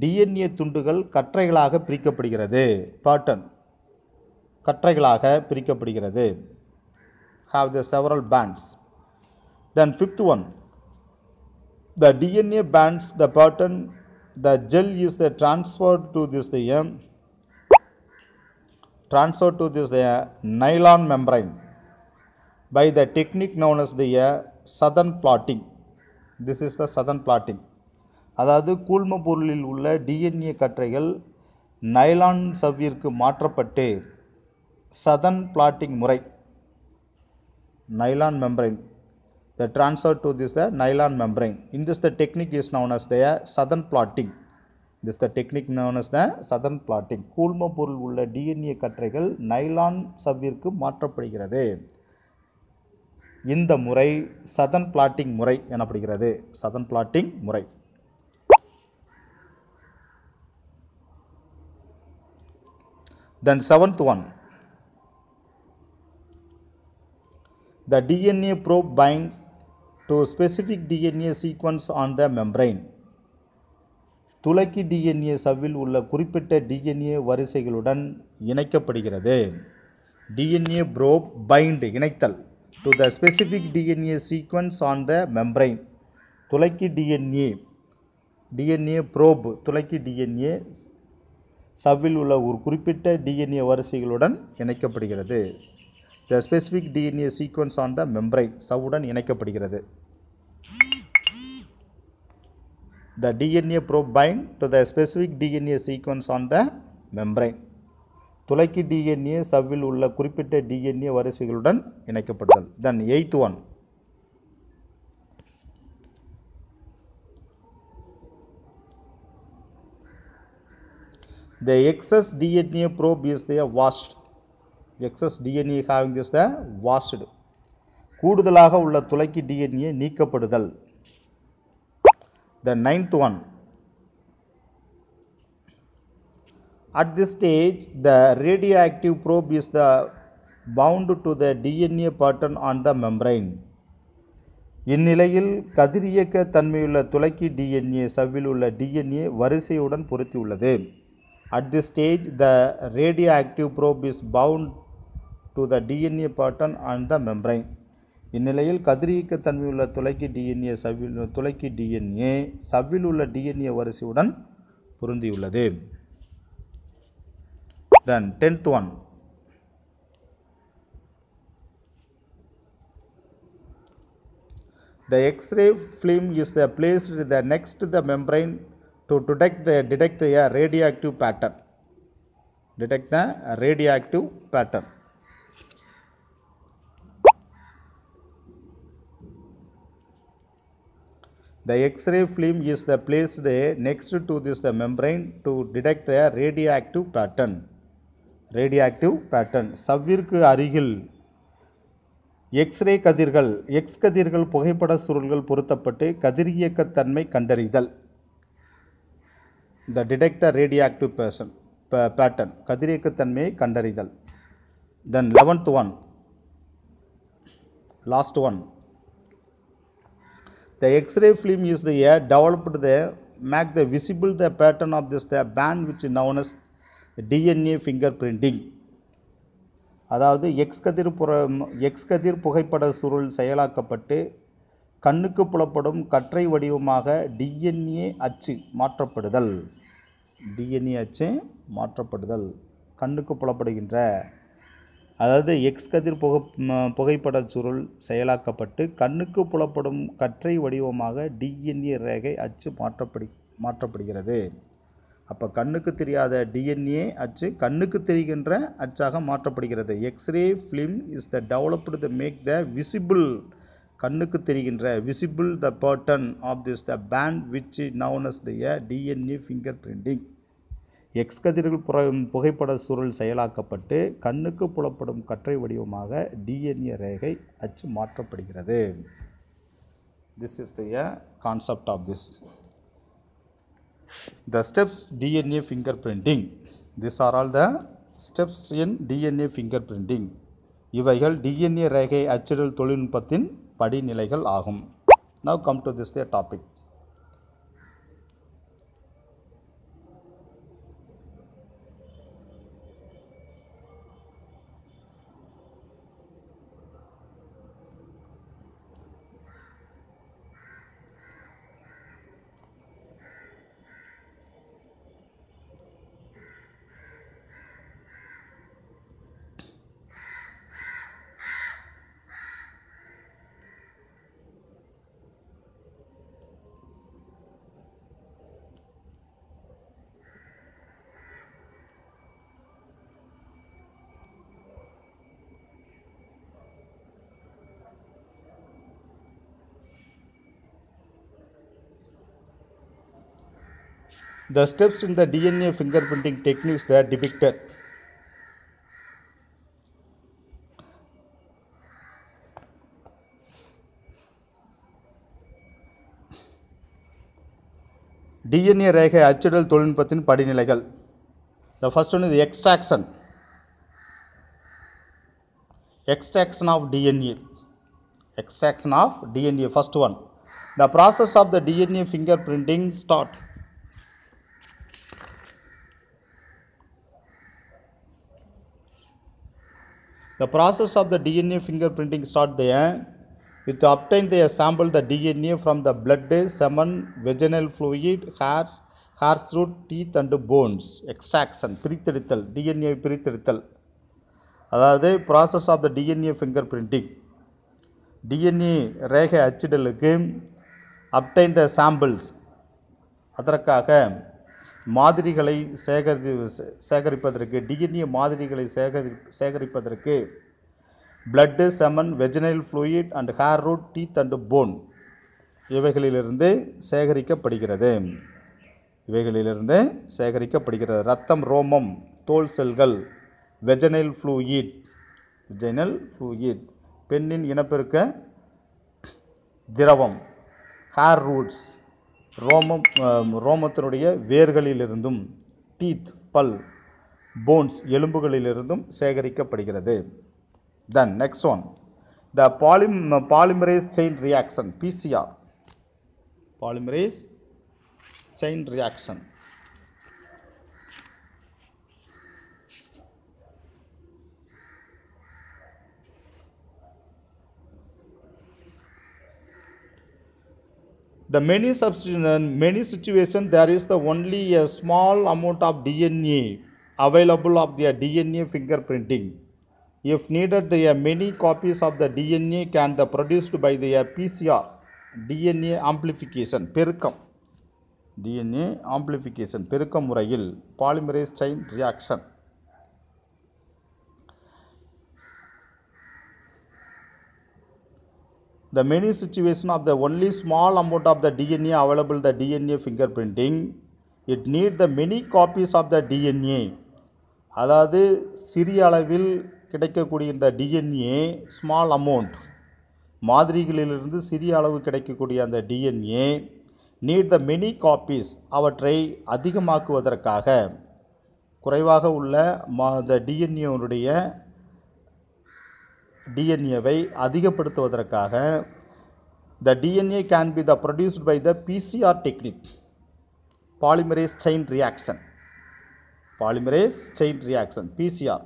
டிஎன்ஏ துண்டுகள் கற்றைகளாக பிரிக்கப்படுகிறது பாட்டன் கற்றைகளாக பிரிக்கப்படுகிறது have the several bands. Then fifth one, the DNA bands the pattern, the gel is the transferred to this the um, transfer to this the uh, nylon membrane by the technique known as the uh, southern plotting. This is the southern plotting. அதாவது கூழ்ம பொருளில் உள்ள டிஎன்ஏ கற்றைகள் நைலான் சவ்விற்கு மாற்றப்பட்டு சதன் பிளாட்டிங் முறை nylon membrane. The transfer to this the nylon membrane. In this the technique is known as the southern plotting. This is the technique known as the southern plotting. கூழ்ம பொருள் உள்ள டிஎன்ஏ கற்றைகள் நைலான் சவ்விற்கு மாற்றப்படுகிறது இந்த முறை சதன் பிளாட்டிங் முறை எனப்படுகிறது சதன் பிளாட்டிங் முறை then seventh one The DNA probe binds to specific DNA sequence on the membrane. துளக்கி டிஎன்ஏ சவ்வில் உள்ள குறிப்பிட்ட டிஎன்ஏ வரிசைகளுடன் இணைக்கப்படுகிறது டிஎன்ஏ ப்ரோப் பைண்ட் இணைத்தல் to the specific DNA sequence on the membrane. துளைக்கி டிஎன்ஏ டிஎன்ஏ ப்ரோப் துளைக்கி டிஎன்ஏ சவ்வில் உள்ள ஒரு குறிப்பிட்ட டிஎன்ஏ வரிசைகளுடன் இணைக்கப்படுகிறது the specific DNA sequence on the membrane சவ்வுடன் இணைக்கப்படுகிறது the DNA probe bind to the specific DNA sequence on the membrane துளைக்கு டிஎன்ஏ சவ்வில் உள்ள குறிப்பிட்ட டிஎன்ஏ வரிசைகளுடன் இணைக்கப்படுதல் then eighth one the excess DNA probe is there washed excess DNA having this the washed கூடுதலாக உள்ள துளைக்கு டிஎன்ஏ நீக்கப்படுதல் the ninth one at this stage the radioactive probe is the bound to the DNA pattern on the membrane இந்நிலையில் கதிரியக்க தன்மையுள்ள துளைக்கி டிஎன்ஏ சவ்வில் உள்ள டிஎன்ஏ வரிசையுடன் பொருத்தியுள்ளது at the stage the radioactive probe is bound to the DNA pattern and the membrane இந்நிலையில் கதிரியக்கத்தன்மையுள்ள துளைக்கி டிஎன்ஏ சவ்வில் துளைக்கி டிஎன்ஏ சவ்வில் உள்ள டிஎன்ஏ வரிசையுடன் பொருந்தியுள்ளது then tenth one the X-ray film is the placed the next the membrane to detect the detect a radioactive pattern detect the radioactive pattern The X-ray film is the placed next to this the membrane to detect the radioactive pattern. Radioactive pattern சவ்விற்கு அருகில் எக்ஸ்ரே கதிர்கள் எக்ஸ் கதிர்கள் புகைப்பட சுருள்கள் பொருத்தப்பட்டு கதிரியக்கத்தன்மை கண்டறிதல் the detect the radioactive person pattern கதிரியக்கத்தன்மையை கண்டறிதல் then eleventh one last one The X-ray film is the air uh, developed the make the visible the pattern of this the band which is known as DNA fingerprinting அதாவது எக்ஸ் கதிர் புற எக்ஸ் கதிர் புகைப்பட சுருள் செயலாக்கப்பட்டு கண்ணுக்கு புலப்படும் கற்றை வடிவமாக டிஎன்ஏ அச்சு மாற்றப்படுதல் டிஎன்ஏ அச்சு மாற்றப்படுதல் கண்ணுக்கு புலப்படுகின்ற அதாவது எக்ஸ் கதிர் புகை புகைப்பட சுருள் செயலாக்கப்பட்டு கண்ணுக்கு புலப்படும் கற்றை வடிவமாக டிஎன்ஏ ரேகை அச்சு மாற்றப்படி மாற்றப்படுகிறது அப்போ கண்ணுக்கு தெரியாத டிஎன்ஏ அச்சு கண்ணுக்கு தெரிகின்ற அச்சாக மாற்றப்படுகிறது X-ray film is the developed the make the visible கண்ணுக்கு தெரிகின்ற visible the pattern of this the band which known as the DNA fingerprinting X கதிர்கள் புற புகைப்பட சுருள் செயலாக்கப்பட்டு கண்ணுக்கு புலப்படும் கற்றை வடிவமாக டிஎன்ஏ ரேகை அச்சு மாற்றப்படுகிறது this is the concept of this the steps DNA fingerprinting this are all the steps in DNA fingerprinting இவைகள் டிஎன்ஏ ரேகை அச்சிடல் தொழில்நுட்பத்தின் படிநிலைகள் ஆகும் now come to this the topic the steps in the DNA fingerprinting techniques that are depicted. DNA ரேகை அச்சிடல் தொழில்நுட்பத்தின் படிநிலைகள் The first one is the extraction. Extraction of DNA. Extraction of DNA, first one. The process of the DNA fingerprinting starts. The process of the DNA fingerprinting starts there. It obtains the sample the DNA from the blood, semen, vaginal fluid, hairs, hairs root teeth and bones extraction பிரித்தெடுத்தல் டிஎன்ஏ பிரித்தெடுத்தல் அதாவது process of the DNA fingerprinting DNA ரேகை அச்சிடலுக்கு அப்டைன் த சாம்பிள்ஸ் அதற்காக மாதிரிகளை சேகரி சேகரிப்பதற்கு டிஎன்ஏ மாதிரிகளை சேகரி சேகரிப்பதற்கு blood semen vaginal fluid and hair root teeth and bone இவைகளிலிருந்து சேகரிக்கப்படுகிறது இவைகளிலிருந்து சேகரிக்கப்படுகிறது ரத்தம் ரோமம் தோல் செல்கள் வெஜனைல் ஃப்ளூயிட் வெஜனல் ஃப்ளூயிட் பெண்ணின் இனப்பெருக்க திரவம் ஹேர் ரூட்ஸ் ரோமம் ரோமத்தினுடைய வேர்களிலிருந்தும் டீத் பல் போன்ஸ் எலும்புகளிலிருந்தும் சேகரிக்கப்படுகிறது then next one the poly polymerase chain reaction PCR polymerase chain reaction the many substitution, many situation there is the only a small amount of DNA available of the DNA fingerprinting. If needed, there are many copies of the DNA can be produced by the PCR, DNA amplification, பெருக்கம் DNA amplification, பெருக்கம் polymerase chain reaction. the many situation of the only small amount of the DNA available the DNA fingerprinting it need the many copies of the DNA அதாவது சிறிய அளவில் கிடைக்கக்கூடிய இந்த டிஎன்ஏ ஸ்மால் அமௌண்ட் மாதிரிகளிலிருந்து சிறிய அளவு கிடைக்கக்கூடிய அந்த DNA need the many copies அவற்றை அதிகமாக்குவதற்காக குறைவாக உள்ள மா த டிஎன்ஏனுடைய டிஎன்ஏவை அதிகப்படுத்துவதற்காக the DNA can be the produced by the PCR technique polymerase chain reaction polymerase chain reaction PCR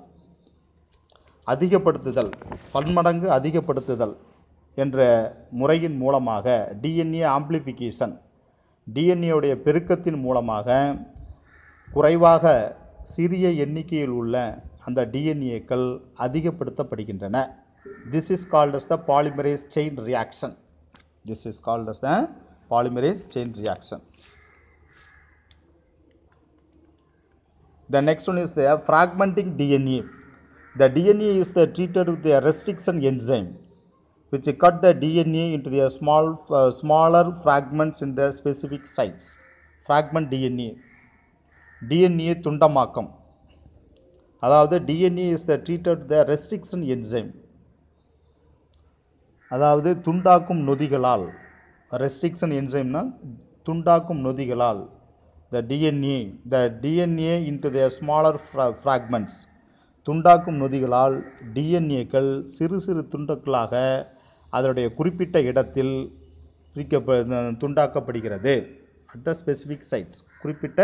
அதிகப்படுத்துதல் பன்மடங்கு அதிகப்படுத்துதல் என்ற முறையின் மூலமாக டிஎன்ஏ ஆம்ப்ளிஃபிகேஷன் டிஎன்ஏவுடைய பெருக்கத்தின் மூலமாக குறைவாக சிறிய எண்ணிக்கையில் உள்ள அந்த டிஎன்ஏக்கள் அதிகப்படுத்தப்படுகின்றன This is called as the polymerase chain reaction. This is called as the polymerase chain reaction. The next one is the fragmenting DNA. The DNA is the treated with the restriction enzyme which cut the DNA into the small, uh, smaller fragments in the specific sites. Fragment DNA. DNA துண்டமாக்கம் அதாவது DNA is the treated the restriction enzyme. அதாவது துண்டாக்கும் நொதிகளால் ரெஸ்ட்ரிக்ஷன் என்சைம்னா துண்டாக்கும் நொதிகளால் the DNA the DNA into the smaller ஃப்ரா ஃப்ராக்மெண்ட்ஸ் துண்டாக்கும் நொதிகளால் டிஎன்ஏக்கள் சிறு சிறு துண்டுக்களாக அதனுடைய குறிப்பிட்ட இடத்தில் பிரிக்க துண்டாக்கப்படுகிறது அட் த ஸ்பெசிஃபிக் சைட்ஸ் குறிப்பிட்ட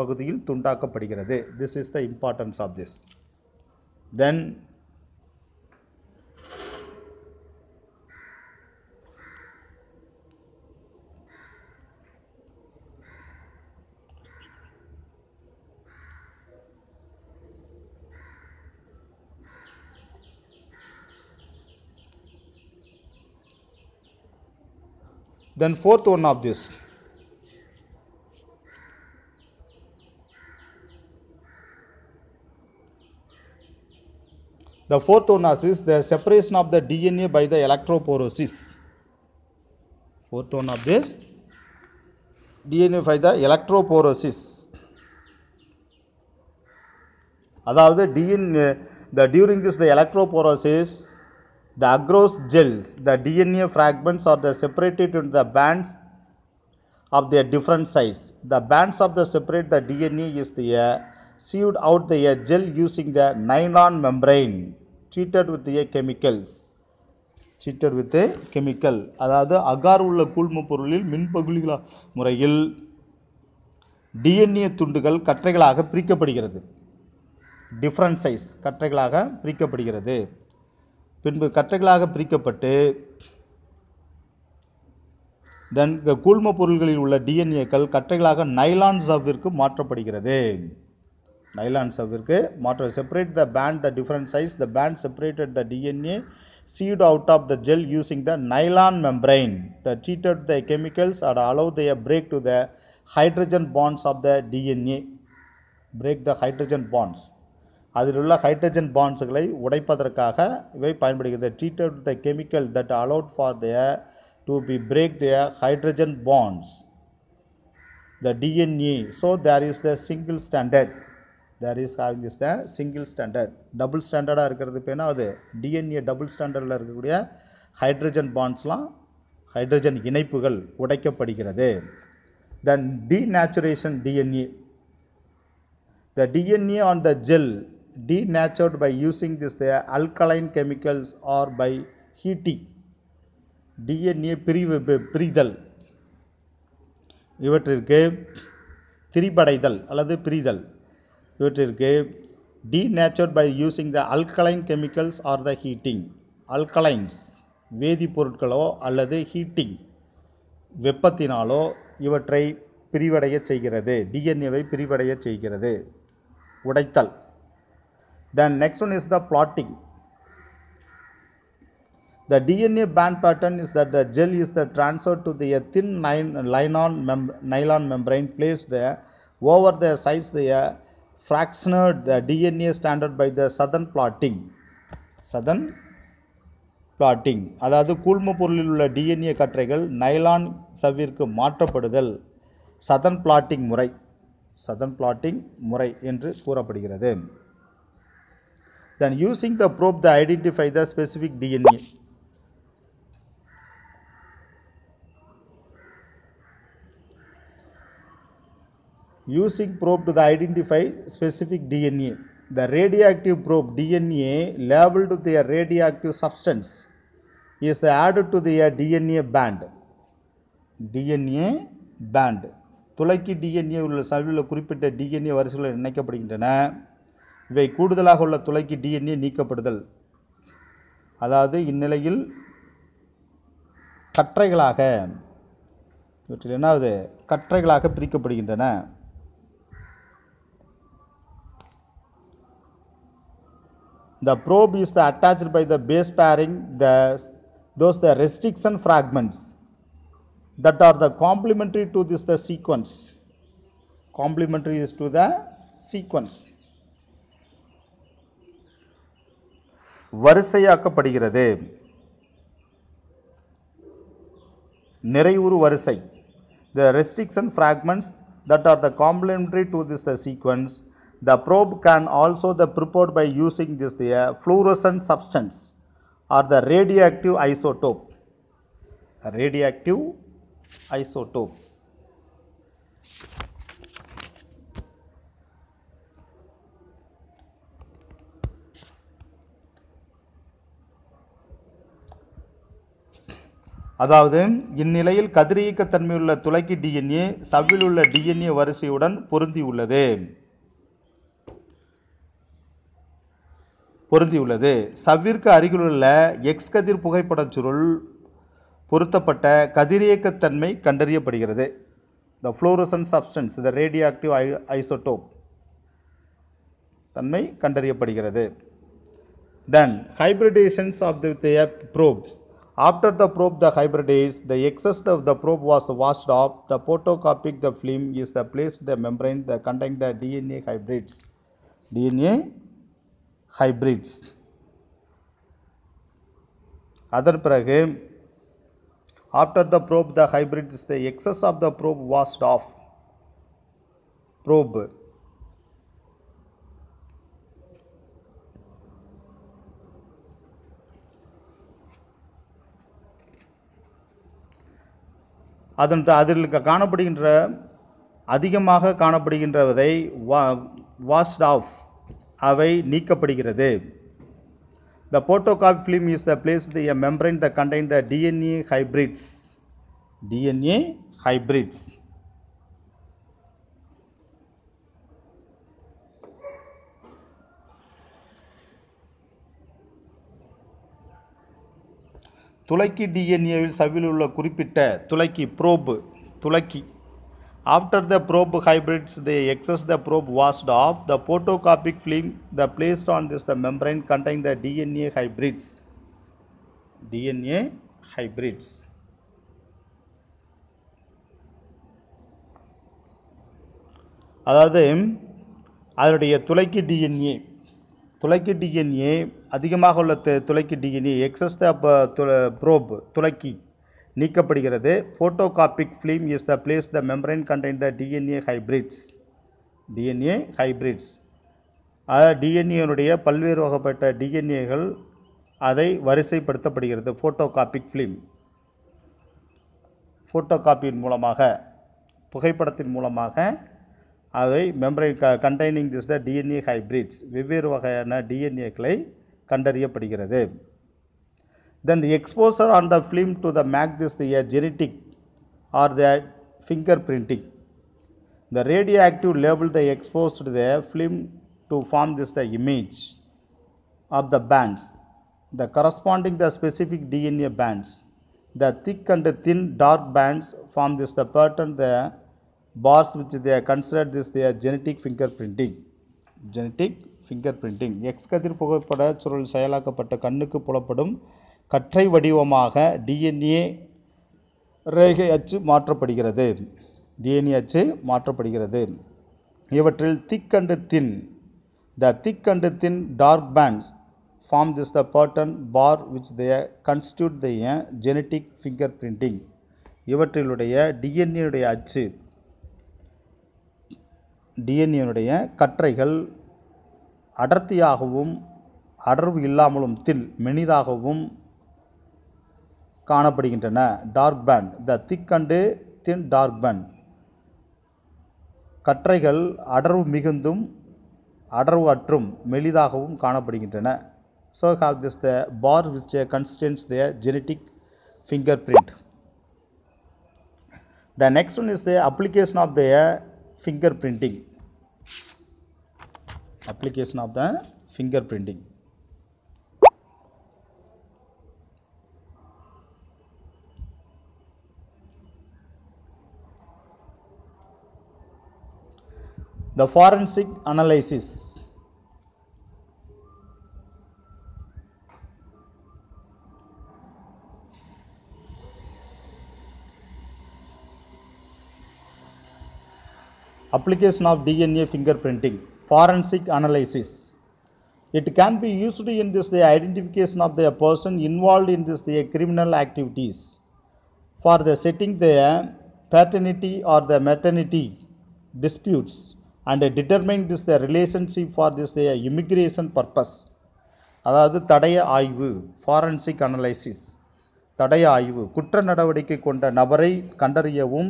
பகுதியில் துண்டாக்கப்படுகிறது this is the importance of this then then fourth one of this The fourth one is the separation of the DNA by the electroporosis. Fourth one of this DNA by the electroporosis. அதாவது டிஎன் the during this the electrophoresis The agarose gels, the DNA fragments are the separated into the bands of their different size. The bands of the separate the DNA is the uh, sieved out the uh, gel using the nylon membrane treated with the uh, chemicals. Treated treated with chemical அதாவது அகார் உள்ள கூழ்ம பொருளில் மின்பகுளிகளா முறையில் டிஎன்ஏ துண்டுகள் கற்றைகளாக பிரிக்கப்படுகிறது டிஃப்ரெண்ட் சைஸ் கற்றைகளாக பிரிக்கப்படுகிறது பின்பு கட்டைகளாக பிரிக்கப்பட்டு தென் கூழ்ம பொருள்களில் உள்ள டிஎன்ஏக்கள் கட்டைகளாக நைலான் சவ்விற்கு மாற்றப்படுகிறது நைலான் சவ்விற்கு மாற்ற separate the band the different size the band separated the DNA sheet out of the gel using the nylon membrane the treated the chemicals at allow they break to the hydrogen bonds of the DNA break the hydrogen bonds அதில் உள்ள ஹைட்ரஜன் பாண்ட்ஸுகளை உடைப்பதற்காக இவை பயன்படுகிறது treated the chemical that allowed for the to be break the hydrogen bonds the DNA so there is the single standard there is having is the single standard double ஸ்டாண்டர்டாக இருக்கிறது பேனா அது டிஎன்ஏ டபுள் ஸ்டாண்டர்டில் இருக்கக்கூடிய ஹைட்ரஜன் பாண்ட்ஸ்லாம் ஹைட்ரஜன் இணைப்புகள் உடைக்கப்படுகிறது then denaturation DNA the DNA on the gel denatured by using this their alkaline chemicals or by heating DNA பிரிவு பிரிதல் இவற்றிற்கு திரிபடைதல் அல்லது பிரிதல் இவற்றிற்கு denatured by using the alkaline chemicals or the heating alkalines வேதிப்பொருட்களோ அல்லது ஹீட்டிங் வெப்பத்தினாலோ இவற்றை பிரிவடைய செய்கிறது டிஎன்ஏவை பிரிவடைய செய்கிறது உடைத்தல் Then next one is the plotting. The DNA band pattern is that the gel is the transferred to the thin nylon, mem nylon membrane placed there. Over the size there, fractioned the DNA standard by the southern plotting. Southern plotting. அதாவது கூழ்ம பொருளில் உள்ள டிஎன்ஏ கற்றைகள் நைலான் சவ்விற்கு மாற்றப்படுதல் சதன் பிளாட்டிங் முறை சதன் பிளாட்டிங் முறை என்று கூறப்படுகிறது Then using the probe, they identify the specific DNA. Using probe to the identify specific DNA. The radioactive probe DNA labeled with a radioactive substance is added to the DNA band. DNA band. துளைக்கு டிஎன்ஏ உள்ள செல்லில் குறிப்பிட்ட டிஎன்ஏ வரிசைகள் இணைக்கப்படுகின்றன இவை கூடுதலாக உள்ள துளைக்கு டிஎன்ஏ நீக்கப்படுதல் அதாவது இந்நிலையில் கற்றைகளாக இவற்றில் என்னாவது கற்றைகளாக பிரிக்கப்படுகின்றன the probe is the attach by the base pairing the those the restriction fragments that are the complementary to this the sequence complementary is to the sequence வரிசையாக்கப்படுகிறது நிறைவுறு வரிசை the restriction fragments that are the complementary to this the sequence the probe can also the prepared by using this the fluorescent substance or the radioactive isotope radioactive isotope அதாவது இந்நிலையில் கதிரியக்கத்தன்மையுள்ள துளைக்கி டிஎன்ஏ சவ்வில் உள்ள டிஎன்ஏ வரிசையுடன் பொருந்தியுள்ளது பொருந்தியுள்ளது சவ்விற்கு அருகிலுள்ள எக்ஸ் கதிர் புகைப்படச் சுருள் பொருத்தப்பட்ட கதிரியக்கத்தன்மை கண்டறியப்படுகிறது the fluorescent substance the radioactive I isotope தன்மை கண்டறியப்படுகிறது then hybridizations of the probe After the probe the hybridized, the excess of the probe was washed off, the photocopied the film is the placed the membrane that contain the DNA hybrids. DNA hybrids. Other program. after the probe the hybrid is the excess of the probe washed off probe அதன் அதில் காணப்படுகின்ற அதிகமாக காணப்படுகின்றதை வா வாஸ்ட் ஆஃப் அவை நீக்கப்படுகிறது the photographic film is the place the membrane membrane the contain the DNA hybrids DNA hybrids துளக்கி டிஎன்ஏவில் சவில் உள்ள குறிப்பிட்ட துளக்கி ப்ரோபு துளக்கி after the probe hybrids the excess the probe washed off the photographic film the placed on this the membrane contain the DNA hybrids DNA hybrids அதாவது அதனுடைய துளைக்கு டிஎன்ஏ துளைக்கு டிஎன்ஏ அதிகமாக உள்ள துளைக்கு டிஎன்ஏ எக்ஸஸ் த ப்ரோப் துளைக்கி நீக்கப்படுகிறது photo photographic film is the place the membrane contain the DNA hybrids DNA hybrids டிஎன்ஏனுடைய பல்வேறு வகைப்பட்ட டிஎன்ஏகள் அதை வரிசைப்படுத்தப்படுகிறது ஃபோட்டோ காப்பிக் ஃபிலிம் ஃபோட்டோ காப்பியின் மூலமாக புகைப்படத்தின் மூலமாக அவை மெம்பரைன் க containing this the DNA hybrids வெவ்வேறு வகையான டிஎன்ஏக்களை கண்டறியப்படுகிறது then the exposure on the film to the make this the genetic or the fingerprinting The radioactive label they exposed the film to form this the image of the bands, the corresponding the specific DNA bands. The thick and thin dark bands form this the pattern there. Bars which they are considered this they are genetic fingerprinting genetic fingerprinting X கதிர் புகைப்பட சுருள் செயலாக்கப்பட்ட கண்ணுக்கு புலப்படும் கற்றை வடிவமாக டிஎன்ஏ ரேகை அச்சு மாற்றப்படுகிறது டிஎன்ஏ அச்சு மாற்றப்படுகிறது இவற்றில் thick and thin the thick and thin dark bands form this the pattern bar which they constitute the genetic fingerprinting இவற்றிலுடைய டிஎன்ஏயுடைய அச்சு டிஎன்ஏனுடைய கற்றைகள் அடர்த்தியாகவும் அடர்வு இல்லாமலும் தில் மெனிதாகவும் காணப்படுகின்றன dark band the thick and thin dark band கற்றைகள் அடர்வு மிகுந்தும் அடர்வு அற்றும் மெலிதாகவும் காணப்படுகின்றன so have this the bar which constants the genetic fingerprint the next one is the application of the fingerprinting application of the fingerprinting the forensic analysis application of DNA fingerprinting, forensic analysis. It can be used in this the identification of the person involved in this the criminal activities for the setting the paternity or the maternity disputes and determine this the relationship for this the immigration purpose அதாவது தடய ஆய்வு ஃபாரன்சிக் அனலைசிஸ் தடய ஆய்வு குற்ற நடவடிக்கை கொண்ட நபரை கண்டறியவும்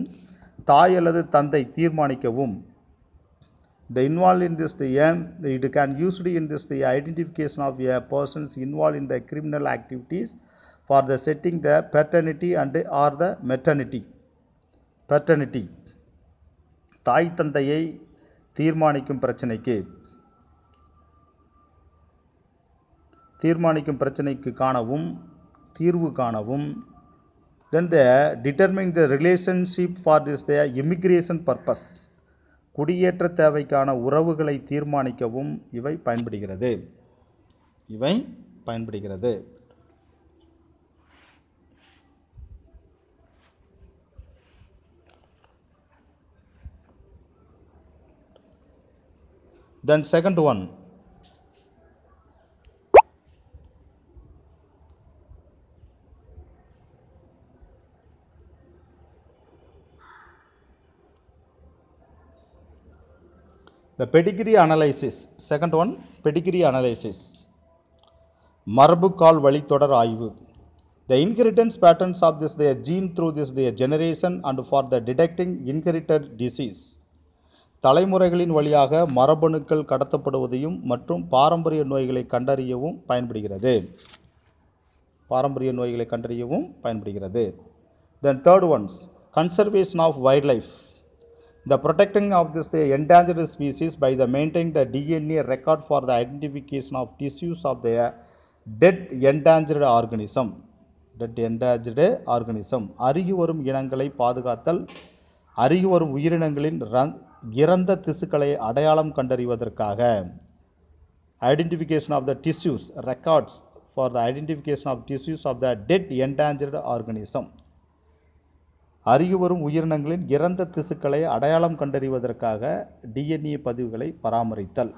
தாய் அல்லது தந்தை தீர்மானிக்கவும் the involve in this the aim the it can used in this the identification of a persons involve in the criminal activities for the setting the paternity and or the maternity paternity தாய் தந்தையை தீர்மானிக்கும் பிரச்சனைக்கு தீர்மானிக்கும் பிரச்சனைக்கு காணவும் தீர்வு காணவும் then the determining the relationship for this the immigration purpose குடியேற்ற தேவைக்கான உறவுகளை தீர்மானிக்கவும் இவை பயன்படுகிறது இவை பயன்படுகிறது then second one the pedigree analysis second one pedigree analysis மரபுக்கால் வழித்தொடர் ஆய்வு the inheritance patterns of this their gene through this their generation and for the detecting inherited disease தலைமுறைகளின் வழியாக மரபணுக்கள் கடத்தப்படுவதையும் மற்றும் பாரம்பரிய நோய்களை கண்டறியவும் பயன்படுகிறது பாரம்பரிய நோய்களை கண்டறியவும் பயன்படுகிறது then third ones conservation of wildlife The protecting of this endangered species by the maintaining the DNA record for the identification of tissues of the dead endangered organism. Dead endangered organism. அருகி வரும் இனங்களை பாதுகாத்தல் அருகி வரும் உயிரினங்களின் இறந்த திசுக்களை அடையாளம் கண்டறிவதற்காக identification of the tissues records for the identification of tissues of the dead endangered organism அரியுவரும் உயிரினங்களின் இறந்த திசுக்களை அடையாளம் கண்டறிவதற்காக டிஎன்ஏ பதிவுகளை பராமரித்தல்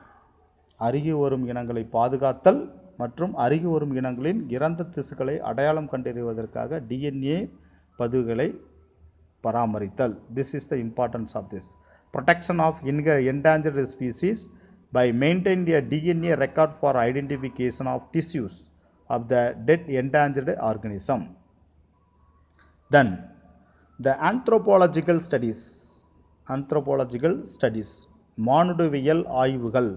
அருகி வரும் இனங்களை பாதுகாத்தல் மற்றும் அருகி வரும் இனங்களின் இறந்த திசுக்களை அடையாளம் கண்டறிவதற்காக டிஎன்ஏ பதிவுகளை பராமரித்தல் this is the importance of this protection of இன்க endangered species by maintain their DNA record for identification of tissues of the dead endangered organism then the anthropological studies anthropological studies மானுடவியல் ஆய்வுகள்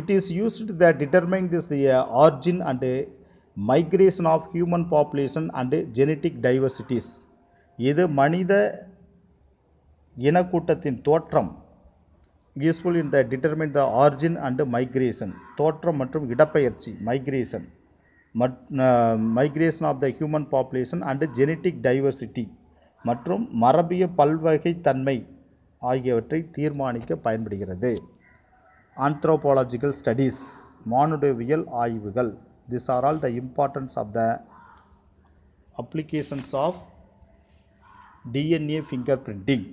it is used that determine this the uh, origin and uh, migration of human population and uh, genetic diversities இது மனித இனக்கூட்டத்தின் தோற்றம் useful in the determine the origin and migration தோற்றம் மற்றும் இடப்பெயர்ச்சி migration migration migration of the human population and genetic diversity மற்றும் மரபிய பல்வகைத்தன்மை ஆகியவற்றை தீர்மானிக்க பயன்படுகிறது ஆந்த்ரோபாலஜிக்கல் ஸ்டடீஸ் மானுடவியல் ஆய்வுகள் this are all the importance of the applications of DNA fingerprinting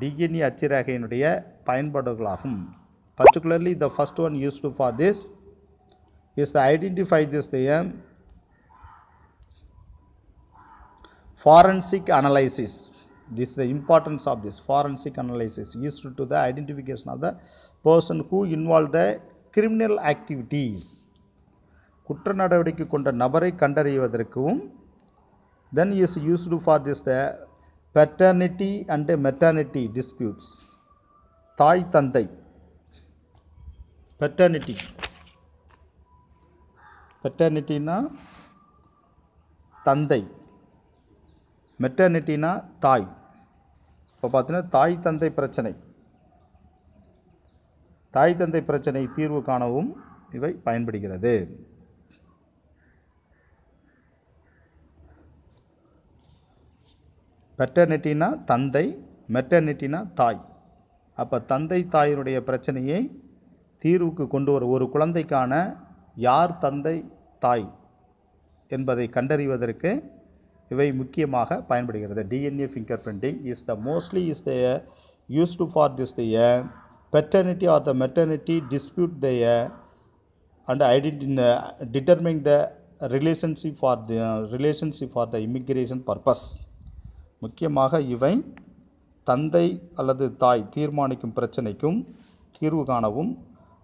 DNA அச்சிரேகையினுடைய பயன்பாடுகளாகும் particularly the first one used for this is identify this the forensic analysis this is the importance of this forensic analysis is to the identification of the person who involved the criminal activities குற்ற நடவடிக்கை கொண்ட நபரை கண்டறிவதற்கும் then is used for this the paternity and maternity disputes தாய் தந்தை பெட்டர்னிட்டி பெட்டர்னிட்டின்னா தந்தை மெட்டர்னிட்டினா தாய் இப்போ பார்த்தீங்கன்னா தாய் தந்தை பிரச்சனை தாய் தந்தை பிரச்சனை தீர்வு காணவும் இவை பயன்படுகிறது பெட்டர்னிட்டினா தந்தை மெட்டர்னிட்டினா தாய் அப்போ தந்தை தாயினுடைய பிரச்சனையை தீர்வுக்கு கொண்டு வர ஒரு குழந்தைக்கான யார் தந்தை தாய் என்பதை கண்டறிவதற்கு இவை முக்கியமாக பயன்படுகிறது DNA fingerprinting is the mostly is the used for this the paternity are the maternity dispute the and identity determining the relationship for the relationship for the immigration purpose முக்கியமாக இவை தந்தை அல்லது தாய் தீர்மானிக்கும் பிரச்சனைக்கும் தீர்வு காணவும்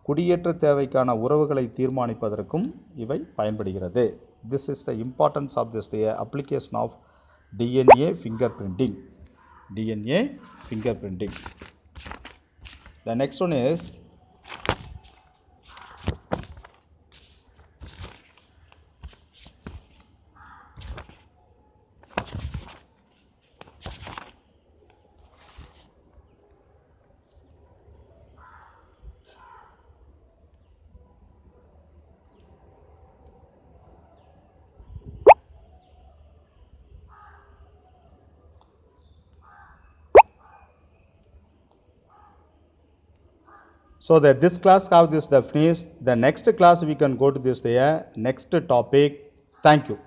குடியேற்ற தேவைக்கான உறவுகளை தீர்மானிப்பதற்கும் இவை பயன்படுகிறது This is the importance of this the application of DNA fingerprinting. DNA fingerprinting. The next one is So that this class have this definition, the next class we can go to this there, next topic. Thank you.